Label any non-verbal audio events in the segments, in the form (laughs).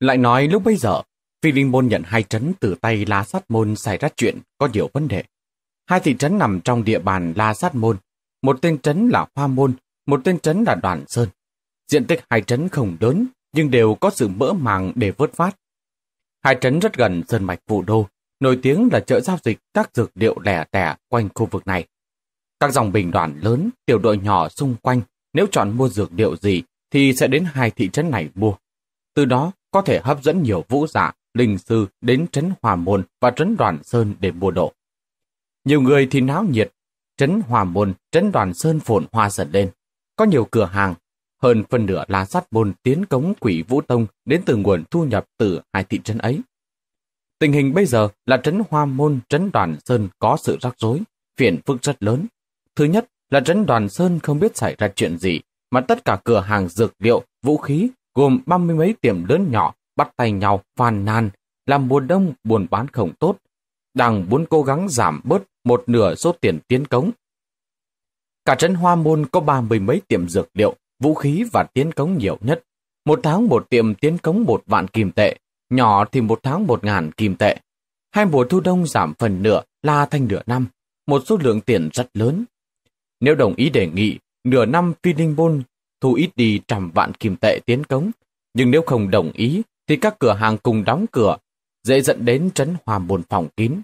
Lại nói lúc bây giờ, Phi Linh Môn nhận hai trấn từ tay La Sát Môn xảy ra chuyện có nhiều vấn đề. Hai thị trấn nằm trong địa bàn La Sát Môn, một tên trấn là Hoa Môn, một tên trấn là Đoàn Sơn. Diện tích hai trấn không lớn, nhưng đều có sự mỡ màng để vớt phát. Hai trấn rất gần sơn mạch Vũ Đô, nổi tiếng là chợ giao dịch các dược liệu lẻ tẻ quanh khu vực này. Các dòng bình đoàn lớn, tiểu đội nhỏ xung quanh, nếu chọn mua dược liệu gì thì sẽ đến hai thị trấn này mua. Từ đó, có thể hấp dẫn nhiều vũ giả, linh sư đến trấn Hòa Môn và trấn Đoàn Sơn để mua độ. Nhiều người thì náo nhiệt, trấn Hòa Môn, trấn Đoàn Sơn phồn hoa dần lên. Có nhiều cửa hàng, hơn phần nửa là sát môn tiến cống quỷ Vũ Tông đến từ nguồn thu nhập từ hai thị trấn ấy. Tình hình bây giờ là trấn Hoa Môn, trấn Đoàn Sơn có sự rắc rối, phiền phức rất lớn. Thứ nhất là trấn Đoàn Sơn không biết xảy ra chuyện gì, mà tất cả cửa hàng dược liệu, vũ khí gồm ba mươi mấy tiệm lớn nhỏ bắt tay nhau phàn nàn làm mùa đông buôn bán không tốt, đang muốn cố gắng giảm bớt một nửa số tiền tiến cống. Cả trấn Hoa Môn có ba mươi mấy tiệm dược liệu, vũ khí và tiến cống nhiều nhất. Một tháng một tiệm tiến cống một vạn kim tệ, nhỏ thì một tháng một ngàn kim tệ. Hai mùa thu đông giảm phần nửa là thành nửa năm, một số lượng tiền rất lớn. Nếu đồng ý đề nghị, nửa năm Phi Ninh Bôn thu ít đi trăm vạn kim tệ tiến cống. Nhưng nếu không đồng ý, thì các cửa hàng cùng đóng cửa, dễ dẫn đến trấn hòa môn phòng kín.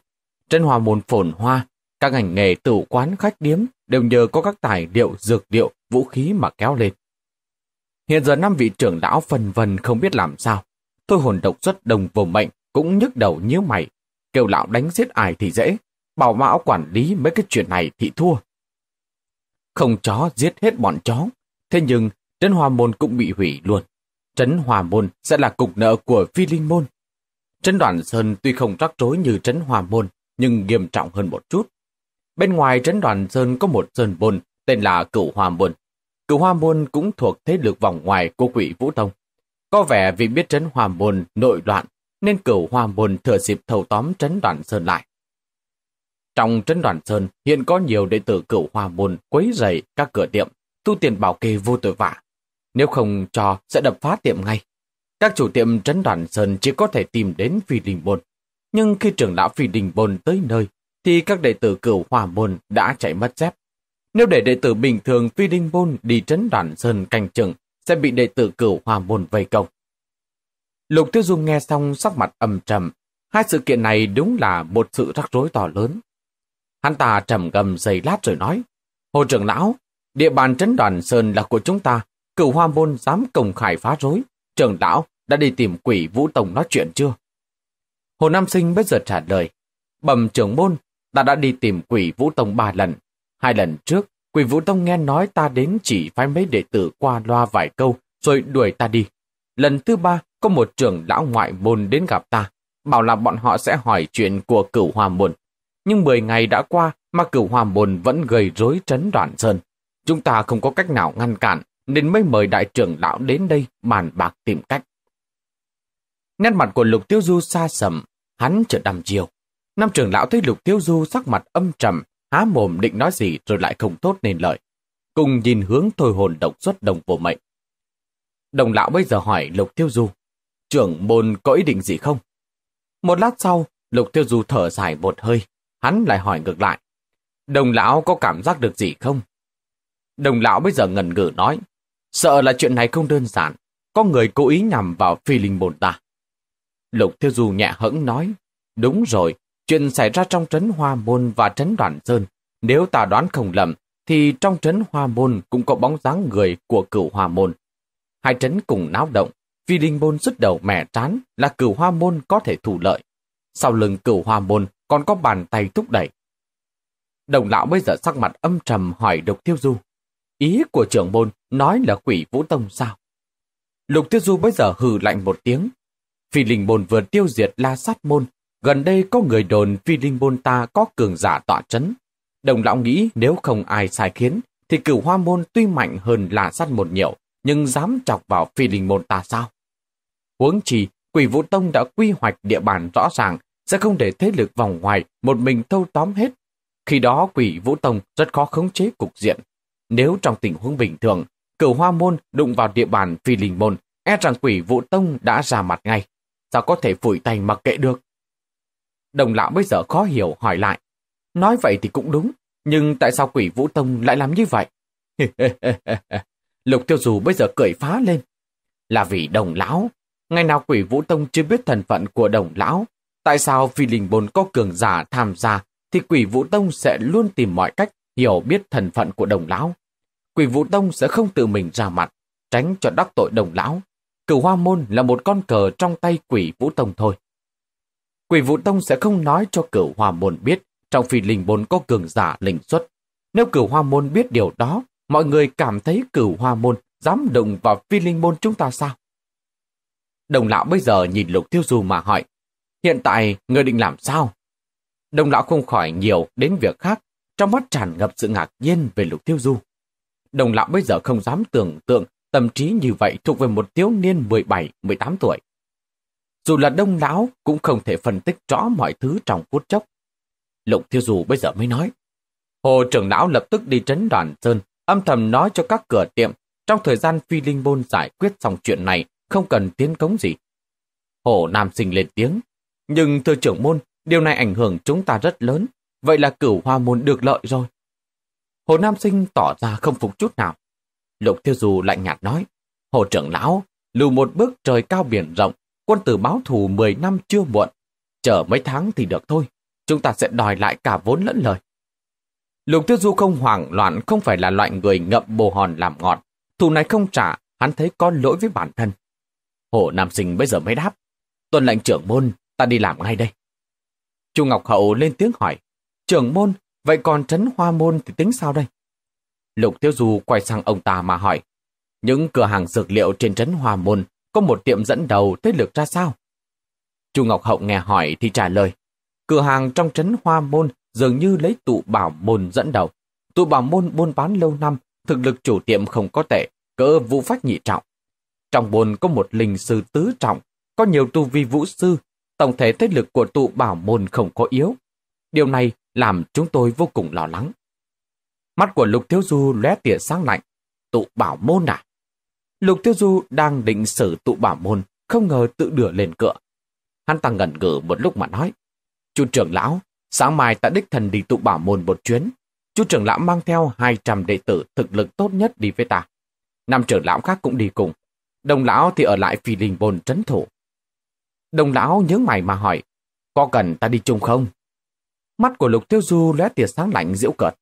Trấn hòa môn phồn hoa, các ngành nghề tử quán khách điếm đều nhờ có các tài liệu, dược liệu, vũ khí mà kéo lên. Hiện giờ năm vị trưởng lão phần vần không biết làm sao. Thôi hồn độc xuất đồng vô mệnh cũng nhức đầu nhíu mày. Kêu lão đánh giết ai thì dễ, bảo mão quản lý mấy cái chuyện này thì thua. Không chó giết hết bọn chó, Thế nhưng, Trấn Hòa Môn cũng bị hủy luôn. Trấn Hòa Môn sẽ là cục nợ của Phi Linh Môn. Trấn Đoạn Sơn tuy không rắc rối như Trấn Hòa Môn, nhưng nghiêm trọng hơn một chút. Bên ngoài Trấn Đoàn Sơn có một Sơn Môn tên là Cựu Hòa Môn. Cựu Hoa Môn cũng thuộc thế lực vòng ngoài của quỷ Vũ Tông. Có vẻ vì biết Trấn Hòa Môn nội loạn, nên Cựu Hoa Môn thừa dịp thầu tóm Trấn Đoàn Sơn lại. Trong Trấn Đoàn Sơn hiện có nhiều đệ tử Cựu Hoa Môn quấy rầy các cửa tiệm, tu tiền bảo kê vô tội vạ. Nếu không cho, sẽ đập phá tiệm ngay. Các chủ tiệm trấn đoàn sơn chỉ có thể tìm đến Phi Đình Bồn. Nhưng khi trưởng lão Phi Đình Bồn tới nơi, thì các đệ tử cửu hòa môn đã chạy mất dép. Nếu để đệ tử bình thường Phi Đình Bồn đi trấn đoàn sơn canh chừng, sẽ bị đệ tử cửu hòa môn vây công. Lục Tiêu Dung nghe xong sắc mặt âm trầm. Hai sự kiện này đúng là một sự rắc rối to lớn. Hắn ta trầm gầm giày lát rồi nói, Hồ trưởng lão, Địa bàn trấn đoàn Sơn là của chúng ta, cửu hoa môn dám công khải phá rối, trưởng lão đã đi tìm quỷ Vũ Tổng nói chuyện chưa? Hồ Nam Sinh bây giờ trả lời, bẩm trưởng môn, ta đã đi tìm quỷ Vũ Tông ba lần. Hai lần trước, quỷ Vũ Tông nghe nói ta đến chỉ phái mấy đệ tử qua loa vài câu rồi đuổi ta đi. Lần thứ ba, có một trưởng lão ngoại môn đến gặp ta, bảo là bọn họ sẽ hỏi chuyện của cửu hoa môn. Nhưng 10 ngày đã qua mà cửu hoa môn vẫn gây rối trấn đoạn sơn. Chúng ta không có cách nào ngăn cản, nên mới mời đại trưởng lão đến đây bàn bạc tìm cách. Nét mặt của Lục Tiêu Du xa sầm, hắn chợt đăm chiều. Năm trưởng lão thấy Lục Tiêu Du sắc mặt âm trầm, há mồm định nói gì rồi lại không tốt nên lợi Cùng nhìn hướng thôi hồn độc xuất đồng của mệnh. Đồng lão bây giờ hỏi Lục Tiêu Du, trưởng môn có ý định gì không? Một lát sau, Lục Tiêu Du thở dài một hơi, hắn lại hỏi ngược lại. Đồng lão có cảm giác được gì không? Đồng lão bây giờ ngần ngừ nói, sợ là chuyện này không đơn giản, có người cố ý nhằm vào phi linh bồn ta. Lục Tiêu Du nhẹ hững nói, đúng rồi, chuyện xảy ra trong trấn Hoa Môn và trấn Đoàn Sơn. Nếu ta đoán không lầm, thì trong trấn Hoa Môn cũng có bóng dáng người của cửu Hoa Môn. Hai trấn cùng náo động, phi linh môn xuất đầu mẻ trán là cửu Hoa Môn có thể thủ lợi. Sau lưng cửu Hoa Môn còn có bàn tay thúc đẩy. Đồng lão bây giờ sắc mặt âm trầm hỏi lục Tiêu Du. Ý của trưởng môn nói là quỷ vũ tông sao? Lục Tiêu Du bây giờ hừ lạnh một tiếng. Phi linh môn vừa tiêu diệt la sát môn. Gần đây có người đồn phi linh môn ta có cường giả tọa chấn. Đồng lão nghĩ nếu không ai sai khiến, thì cửu hoa môn tuy mạnh hơn là sát một nhiều, nhưng dám chọc vào phi linh môn ta sao? Huống chi, quỷ vũ tông đã quy hoạch địa bàn rõ ràng, sẽ không để thế lực vòng ngoài một mình thâu tóm hết. Khi đó quỷ vũ tông rất khó khống chế cục diện, nếu trong tình huống bình thường, cửu hoa môn đụng vào địa bàn phi linh môn, e rằng quỷ vụ tông đã ra mặt ngay. Sao có thể phủi tay mặc kệ được? Đồng lão bây giờ khó hiểu hỏi lại. Nói vậy thì cũng đúng, nhưng tại sao quỷ vũ tông lại làm như vậy? (laughs) Lục tiêu dù bây giờ cười phá lên. Là vì đồng lão, ngày nào quỷ vũ tông chưa biết thần phận của đồng lão, tại sao phi linh bồn có cường giả tham gia thì quỷ vũ tông sẽ luôn tìm mọi cách hiểu biết thần phận của đồng lão. Quỷ vũ tông sẽ không tự mình ra mặt, tránh cho đắc tội đồng lão. Cửu hoa môn là một con cờ trong tay quỷ vũ tông thôi. Quỷ vũ tông sẽ không nói cho cửu hoa môn biết trong phi linh bồn có cường giả linh xuất. Nếu cửu hoa môn biết điều đó, mọi người cảm thấy cửu hoa môn dám động vào phi linh môn chúng ta sao? Đồng lão bây giờ nhìn lục tiêu du mà hỏi, hiện tại người định làm sao? Đồng lão không khỏi nhiều đến việc khác, trong mắt tràn ngập sự ngạc nhiên về lục tiêu du. Đồng lão bây giờ không dám tưởng tượng tâm trí như vậy thuộc về một thiếu niên 17-18 tuổi. Dù là đông lão cũng không thể phân tích rõ mọi thứ trong phút chốc. Lục tiêu du bây giờ mới nói. Hồ trưởng lão lập tức đi trấn đoàn sơn, âm thầm nói cho các cửa tiệm trong thời gian phi linh môn giải quyết xong chuyện này không cần tiến cống gì. Hồ Nam Sinh lên tiếng. Nhưng thưa trưởng môn, điều này ảnh hưởng chúng ta rất lớn. Vậy là cửu hoa môn được lợi rồi. Hồ Nam Sinh tỏ ra không phục chút nào. Lục Tiêu Du lạnh nhạt nói, Hồ trưởng lão, lùi một bước trời cao biển rộng, quân tử báo thù 10 năm chưa muộn. Chờ mấy tháng thì được thôi, chúng ta sẽ đòi lại cả vốn lẫn lời. Lục Tiêu Du không hoảng loạn không phải là loại người ngậm bồ hòn làm ngọt. Thù này không trả, hắn thấy có lỗi với bản thân. Hồ Nam Sinh bây giờ mới đáp, tuần lệnh trưởng môn, ta đi làm ngay đây. Chu Ngọc Hậu lên tiếng hỏi, trưởng môn, vậy còn trấn hoa môn thì tính sao đây? Lục Tiêu Du quay sang ông ta mà hỏi, những cửa hàng dược liệu trên trấn hoa môn có một tiệm dẫn đầu thế lực ra sao? Chu Ngọc Hậu nghe hỏi thì trả lời, cửa hàng trong trấn hoa môn dường như lấy tụ bảo môn dẫn đầu. Tụ bảo môn buôn bán lâu năm, thực lực chủ tiệm không có tệ, cỡ vũ phách nhị trọng. Trong môn có một linh sư tứ trọng, có nhiều tu vi vũ sư, tổng thể thế lực của tụ bảo môn không có yếu. Điều này làm chúng tôi vô cùng lo lắng. Mắt của Lục Thiếu Du lóe tia sáng lạnh, tụ bảo môn à? Lục Thiếu Du đang định xử tụ bảo môn, không ngờ tự đửa lên cựa. Hắn ta ngẩn ngừ một lúc mà nói, chú trưởng lão, sáng mai ta đích thần đi tụ bảo môn một chuyến. Chú trưởng lão mang theo 200 đệ tử thực lực tốt nhất đi với ta. Năm trưởng lão khác cũng đi cùng. Đồng lão thì ở lại phi linh bồn trấn thủ. Đồng lão nhớ mày mà hỏi, có cần ta đi chung không? Mắt của Lục Tiêu Du lóe tia sáng lạnh diễu cợt.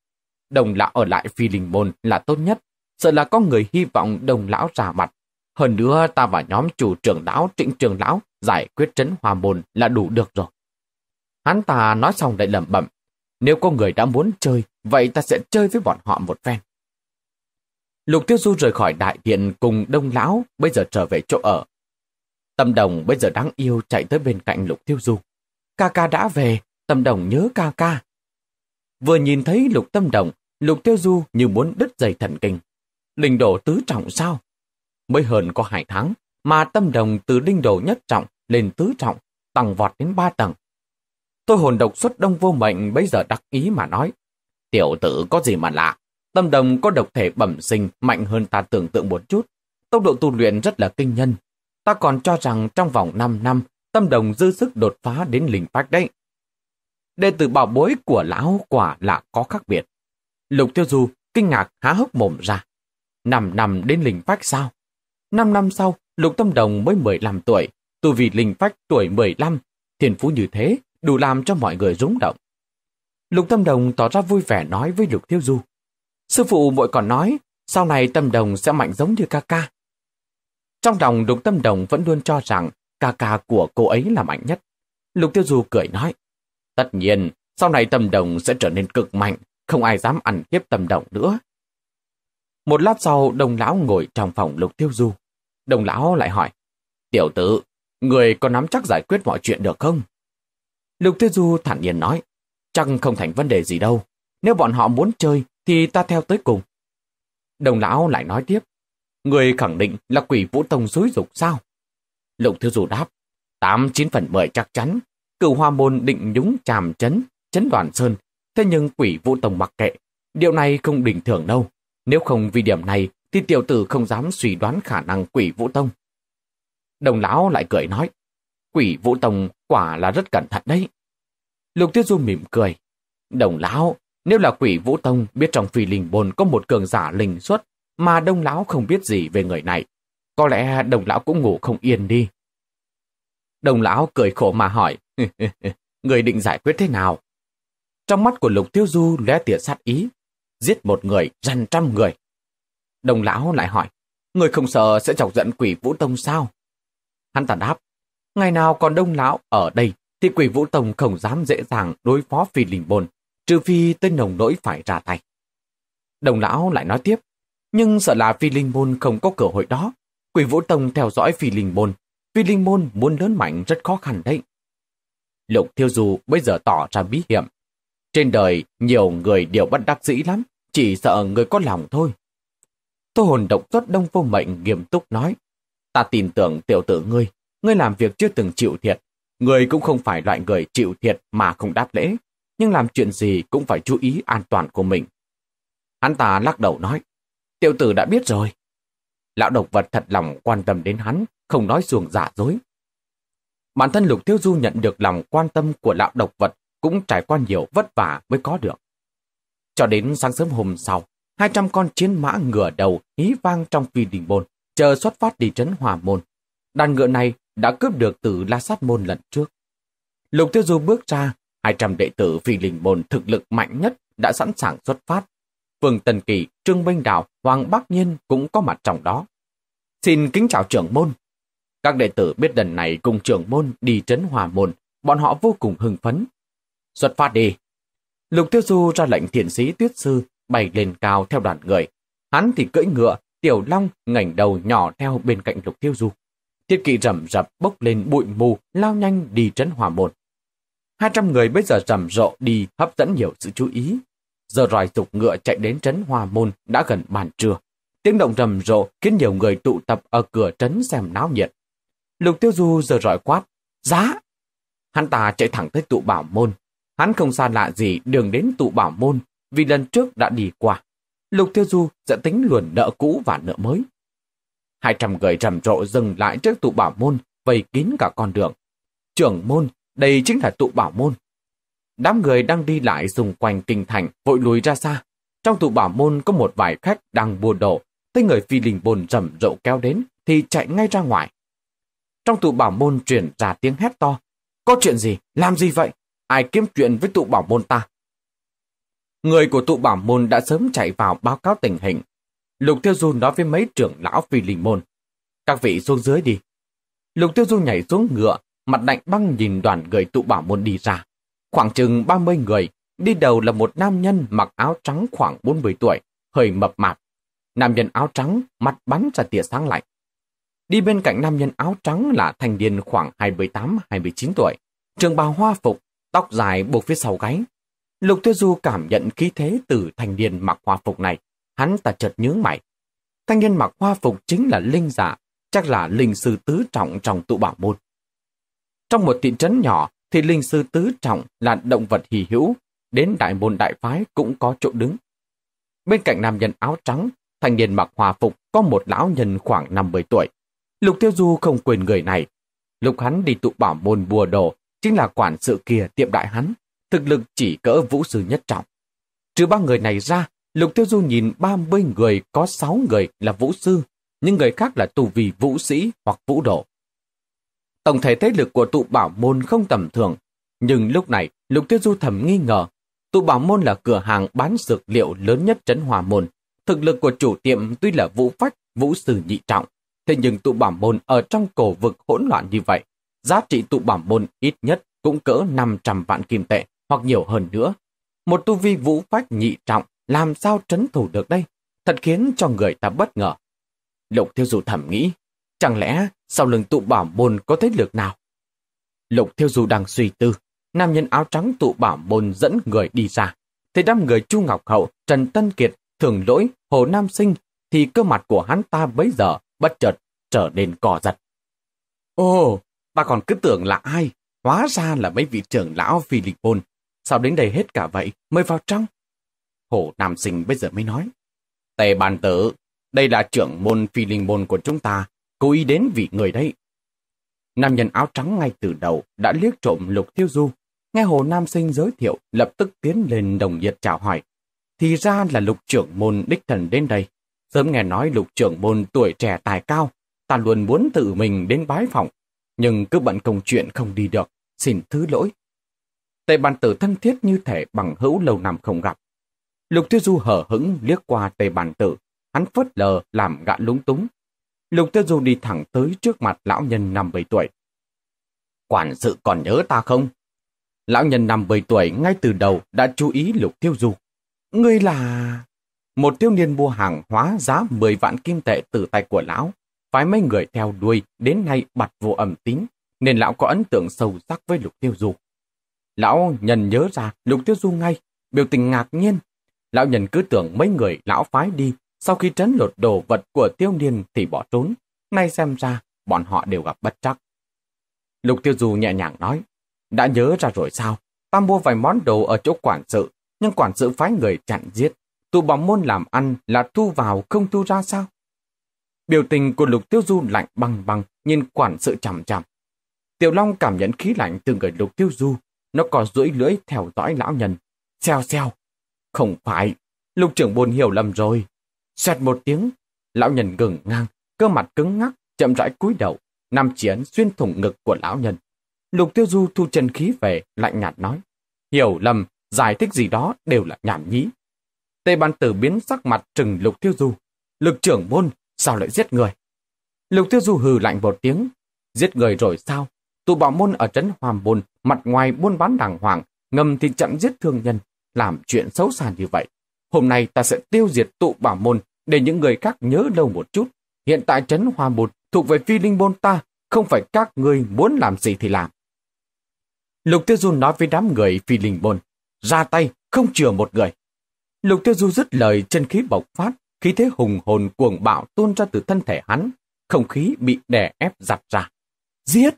Đồng lão ở lại phi linh môn là tốt nhất, sợ là có người hy vọng đồng lão ra mặt. Hơn nữa ta và nhóm chủ trưởng lão trịnh trường lão giải quyết trấn hòa môn là đủ được rồi. Hắn ta nói xong lại lẩm bẩm, nếu có người đã muốn chơi, vậy ta sẽ chơi với bọn họ một phen. Lục Tiêu Du rời khỏi đại điện cùng đông lão, bây giờ trở về chỗ ở. Tâm đồng bây giờ đáng yêu chạy tới bên cạnh Lục Tiêu Du. Ca ca đã về, Tâm Đồng nhớ ca ca. Vừa nhìn thấy Lục Tâm Đồng, Lục Tiêu Du như muốn đứt dây thần kinh. Linh đổ tứ trọng sao? Mới hơn có hai tháng, mà Tâm Đồng từ linh đổ nhất trọng lên tứ trọng, tăng vọt đến ba tầng. Tôi hồn độc xuất đông vô mệnh bây giờ đắc ý mà nói. Tiểu tử có gì mà lạ, Tâm đồng có độc thể bẩm sinh mạnh hơn ta tưởng tượng một chút. Tốc độ tu luyện rất là kinh nhân. Ta còn cho rằng trong vòng 5 năm, tâm đồng dư sức đột phá đến linh phách đấy đệ tử bảo bối của lão quả là có khác biệt. Lục Tiêu Du kinh ngạc há hốc mồm ra. Năm năm đến linh phách sao? Năm năm sau, Lục Tâm Đồng mới 15 tuổi, tu vì linh phách tuổi 15, thiền phú như thế đủ làm cho mọi người rúng động. Lục Tâm Đồng tỏ ra vui vẻ nói với Lục Tiêu Du. Sư phụ muội còn nói, sau này Tâm Đồng sẽ mạnh giống như ca ca. Trong lòng Lục Tâm Đồng vẫn luôn cho rằng ca ca của cô ấy là mạnh nhất. Lục Tiêu Du cười nói, Tất nhiên, sau này tâm đồng sẽ trở nên cực mạnh, không ai dám ăn tiếp tâm đồng nữa. Một lát sau, đồng lão ngồi trong phòng lục tiêu du. Đồng lão lại hỏi, tiểu tử, người có nắm chắc giải quyết mọi chuyện được không? Lục tiêu du thản nhiên nói, chắc không thành vấn đề gì đâu. Nếu bọn họ muốn chơi, thì ta theo tới cùng. Đồng lão lại nói tiếp, người khẳng định là quỷ vũ tông dối dục sao? Lục tiêu du đáp, tám chín phần mười chắc chắn, cửu hoa môn định nhúng chàm chấn, chấn đoàn sơn, thế nhưng quỷ vũ tông mặc kệ. Điều này không bình thường đâu. Nếu không vì điểm này, thì tiểu tử không dám suy đoán khả năng quỷ vũ tông. Đồng lão lại cười nói, quỷ vũ tông quả là rất cẩn thận đấy. Lục Tiết Du mỉm cười. Đồng lão, nếu là quỷ vũ tông biết trong phi linh bồn có một cường giả linh xuất mà đông lão không biết gì về người này, có lẽ đồng lão cũng ngủ không yên đi. Đồng lão cười khổ mà hỏi, (laughs) người định giải quyết thế nào? Trong mắt của Lục Tiêu Du lóe tỉa sát ý, giết một người, răn trăm người. Đồng lão lại hỏi, người không sợ sẽ chọc giận quỷ Vũ Tông sao? Hắn ta đáp, ngày nào còn đông lão ở đây thì quỷ Vũ Tông không dám dễ dàng đối phó phi linh bồn, trừ phi tên nồng nỗi phải ra tay. Đồng lão lại nói tiếp, nhưng sợ là phi linh môn không có cơ hội đó. Quỷ Vũ Tông theo dõi phi linh môn. Phi linh môn muốn lớn mạnh rất khó khăn đấy. Lục Thiêu Du bây giờ tỏ ra bí hiểm. Trên đời, nhiều người đều bất đắc dĩ lắm, chỉ sợ người có lòng thôi. Tô hồn độc xuất đông vô mệnh nghiêm túc nói. Ta tin tưởng tiểu tử ngươi, ngươi làm việc chưa từng chịu thiệt. Ngươi cũng không phải loại người chịu thiệt mà không đáp lễ, nhưng làm chuyện gì cũng phải chú ý an toàn của mình. Hắn ta lắc đầu nói, tiểu tử đã biết rồi. Lão độc vật thật lòng quan tâm đến hắn, không nói xuồng giả dối. Bản thân Lục Thiếu Du nhận được lòng quan tâm của lão độc vật cũng trải qua nhiều vất vả mới có được. Cho đến sáng sớm hôm sau, 200 con chiến mã ngựa đầu hí vang trong phi đình môn, chờ xuất phát đi trấn hòa môn. Đàn ngựa này đã cướp được từ La Sát Môn lần trước. Lục thiếu Du bước ra, 200 đệ tử phi đình môn thực lực mạnh nhất đã sẵn sàng xuất phát. Vương Tần Kỳ, Trương Minh Đào, Hoàng Bắc Nhiên cũng có mặt trong đó. Xin kính chào trưởng môn, các đệ tử biết lần này cùng trưởng môn đi trấn hòa môn, bọn họ vô cùng hưng phấn. Xuất phát đi. Lục Tiêu Du ra lệnh thiền sĩ tuyết sư bay lên cao theo đoàn người. Hắn thì cưỡi ngựa, tiểu long ngẩng đầu nhỏ theo bên cạnh Lục Tiêu Du. Thiết kỵ rầm rập bốc lên bụi mù, lao nhanh đi trấn hòa môn. Hai trăm người bây giờ rầm rộ đi hấp dẫn nhiều sự chú ý. Giờ ròi dục ngựa chạy đến trấn hòa môn đã gần bàn trưa. Tiếng động rầm rộ khiến nhiều người tụ tập ở cửa trấn xem náo nhiệt. Lục Tiêu Du giờ rọi quát, giá! Hắn ta chạy thẳng tới tụ bảo môn. Hắn không xa lạ gì đường đến tụ bảo môn vì lần trước đã đi qua. Lục Tiêu Du sẽ tính luồn nợ cũ và nợ mới. Hai trăm người rầm rộ dừng lại trước tụ bảo môn, vây kín cả con đường. Trưởng môn, đây chính là tụ bảo môn. Đám người đang đi lại xung quanh kinh thành vội lùi ra xa. Trong tụ bảo môn có một vài khách đang buồn đổ tới người phi linh bồn rầm rộ kéo đến thì chạy ngay ra ngoài. Trong tụ bảo môn truyền ra tiếng hét to. Có chuyện gì? Làm gì vậy? Ai kiếm chuyện với tụ bảo môn ta? Người của tụ bảo môn đã sớm chạy vào báo cáo tình hình. Lục Tiêu Du nói với mấy trưởng lão phi linh môn. Các vị xuống dưới đi. Lục Tiêu Du nhảy xuống ngựa, mặt lạnh băng nhìn đoàn người tụ bảo môn đi ra. Khoảng chừng 30 người, đi đầu là một nam nhân mặc áo trắng khoảng 40 tuổi, hơi mập mạp. Nam nhân áo trắng, mặt bắn ra tia sáng lạnh. Đi bên cạnh nam nhân áo trắng là thanh niên khoảng 28-29 tuổi, trường bào hoa phục, tóc dài buộc phía sau gáy. Lục Tuyết Du cảm nhận khí thế từ thanh niên mặc hoa phục này, hắn ta chợt nhướng mày. Thanh niên mặc hoa phục chính là linh giả, dạ, chắc là linh sư tứ trọng trong tụ bảo môn. Trong một thị trấn nhỏ thì linh sư tứ trọng là động vật hì hữu, đến đại môn đại phái cũng có chỗ đứng. Bên cạnh nam nhân áo trắng, thanh niên mặc hòa phục có một lão nhân khoảng 50 tuổi, Lục Tiêu Du không quên người này. Lục hắn đi tụ bảo môn bùa đồ, chính là quản sự kia tiệm đại hắn, thực lực chỉ cỡ vũ sư nhất trọng. Trừ ba người này ra, Lục Tiêu Du nhìn 30 người có 6 người là vũ sư, những người khác là tù vì vũ sĩ hoặc vũ độ. Tổng thể thế lực của tụ bảo môn không tầm thường, nhưng lúc này Lục Tiêu Du thầm nghi ngờ, tụ bảo môn là cửa hàng bán dược liệu lớn nhất trấn hòa môn. Thực lực của chủ tiệm tuy là vũ phách, vũ sư nhị trọng, Thế nhưng tụ bảo môn ở trong cổ vực hỗn loạn như vậy, giá trị tụ bảo môn ít nhất cũng cỡ 500 vạn kim tệ hoặc nhiều hơn nữa. Một tu vi vũ phách nhị trọng làm sao trấn thủ được đây? Thật khiến cho người ta bất ngờ. Lục Thiêu Du thầm nghĩ, chẳng lẽ sau lưng tụ bảo môn có thế lực nào? Lục Thiêu Du đang suy tư, nam nhân áo trắng tụ bảo môn dẫn người đi ra. Thì đám người Chu Ngọc Hậu, Trần Tân Kiệt, Thường Lỗi, Hồ Nam Sinh thì cơ mặt của hắn ta bấy giờ bất chợt trở nên cò giật. Ồ, ta còn cứ tưởng là ai, hóa ra là mấy vị trưởng lão phi lịch bồn, sao đến đây hết cả vậy, mời vào trong. Hổ Nam Sinh bây giờ mới nói, Tề bàn tử, đây là trưởng môn phi linh môn của chúng ta, cố ý đến vị người đấy. Nam nhân áo trắng ngay từ đầu đã liếc trộm lục tiêu du, nghe Hồ Nam Sinh giới thiệu lập tức tiến lên đồng nhiệt chào hỏi. Thì ra là lục trưởng môn đích thần đến đây. Sớm nghe nói lục trưởng môn tuổi trẻ tài cao, ta luôn muốn tự mình đến bái phòng, nhưng cứ bận công chuyện không đi được, xin thứ lỗi. Tề bàn tử thân thiết như thể bằng hữu lâu năm không gặp. Lục Tiêu Du hở hững liếc qua tề bàn tử, hắn phớt lờ làm gã lúng túng. Lục Tiêu Du đi thẳng tới trước mặt lão nhân 50 tuổi. Quản sự còn nhớ ta không? Lão nhân 50 tuổi ngay từ đầu đã chú ý Lục Tiêu Du. Ngươi là một thiếu niên mua hàng hóa giá 10 vạn kim tệ từ tay của lão, phái mấy người theo đuôi đến nay bặt vô ẩm tín, nên lão có ấn tượng sâu sắc với Lục Tiêu Du. Lão nhận nhớ ra Lục Tiêu Du ngay, biểu tình ngạc nhiên. Lão nhận cứ tưởng mấy người lão phái đi, sau khi trấn lột đồ vật của tiêu niên thì bỏ trốn. Nay xem ra, bọn họ đều gặp bất trắc. Lục Tiêu Du nhẹ nhàng nói, đã nhớ ra rồi sao? Ta mua vài món đồ ở chỗ quản sự, nhưng quản sự phái người chặn giết, tụ bóng môn làm ăn là thu vào không thu ra sao? Biểu tình của Lục Tiêu Du lạnh băng băng, nhìn quản sự chằm chằm. Tiểu Long cảm nhận khí lạnh từ người Lục Tiêu Du, nó có rưỡi lưỡi theo dõi lão nhân. xeo xeo Không phải, Lục trưởng buồn hiểu lầm rồi. Xoẹt một tiếng, lão nhân gừng ngang, cơ mặt cứng ngắc, chậm rãi cúi đầu, nằm chiến xuyên thủng ngực của lão nhân. Lục Tiêu Du thu chân khí về, lạnh nhạt nói. Hiểu lầm, giải thích gì đó đều là nhảm nhí, Tây Ban Tử biến sắc mặt trừng Lục Tiêu Du. Lực trưởng môn, sao lại giết người? Lục Tiêu Du hừ lạnh một tiếng. Giết người rồi sao? Tụ bảo môn ở trấn Hoàng Bồn, mặt ngoài buôn bán đàng hoàng, ngầm thì chậm giết thương nhân, làm chuyện xấu xa như vậy. Hôm nay ta sẽ tiêu diệt tụ bảo môn để những người khác nhớ lâu một chút. Hiện tại trấn Hoàng Bồn thuộc về phi linh môn ta, không phải các ngươi muốn làm gì thì làm. Lục Tiêu Du nói với đám người phi linh môn, ra tay không chừa một người. Lục tiêu du dứt lời chân khí bộc phát, khí thế hùng hồn cuồng bạo tuôn ra từ thân thể hắn, không khí bị đè ép giặt ra. Giết!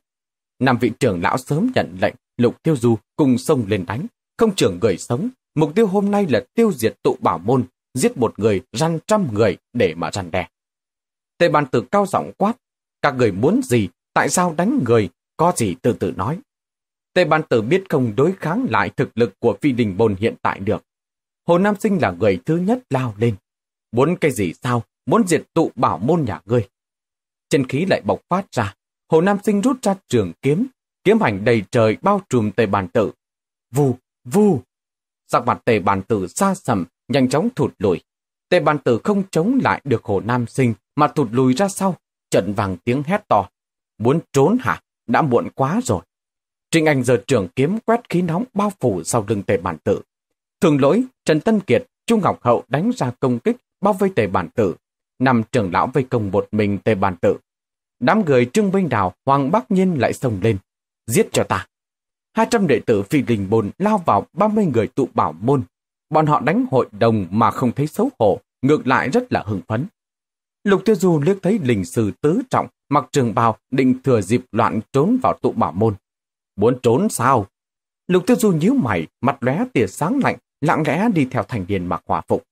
Năm vị trưởng lão sớm nhận lệnh, lục tiêu du cùng sông lên đánh, không trưởng người sống. Mục tiêu hôm nay là tiêu diệt tụ bảo môn, giết một người, răn trăm người để mà răn đe. Tề bàn tử cao giọng quát, các người muốn gì, tại sao đánh người, có gì từ từ nói. Tề bàn tử biết không đối kháng lại thực lực của phi đình bồn hiện tại được, Hồ Nam Sinh là người thứ nhất lao lên. Muốn cái gì sao? Muốn diệt tụ bảo môn nhà ngươi. Chân khí lại bộc phát ra. Hồ Nam Sinh rút ra trường kiếm. Kiếm hành đầy trời bao trùm tề bàn tử. Vù, vù. Sắc mặt tề bàn tử xa sầm, nhanh chóng thụt lùi. Tề bàn tử không chống lại được Hồ Nam Sinh mà thụt lùi ra sau. Trận vàng tiếng hét to. Muốn trốn hả? Đã muộn quá rồi. Trịnh Anh giờ trường kiếm quét khí nóng bao phủ sau lưng tề bàn tử, Thường lỗi, Trần Tân Kiệt, Chu Ngọc Hậu đánh ra công kích bao vây tề bản tử. nằm trưởng lão vây công một mình tề bản tử. Đám người Trương Minh Đào, Hoàng Bắc Nhiên lại xông lên. Giết cho ta. 200 đệ tử phi linh bồn lao vào 30 người tụ bảo môn. Bọn họ đánh hội đồng mà không thấy xấu hổ, ngược lại rất là hưng phấn. Lục Tiêu Du liếc thấy linh sư tứ trọng mặc trường bào định thừa dịp loạn trốn vào tụ bảo môn. Muốn trốn sao? Lục Tiêu Du nhíu mày, mặt lóe tia sáng lạnh, lặng lẽ đi theo thành điền mặc hòa phục.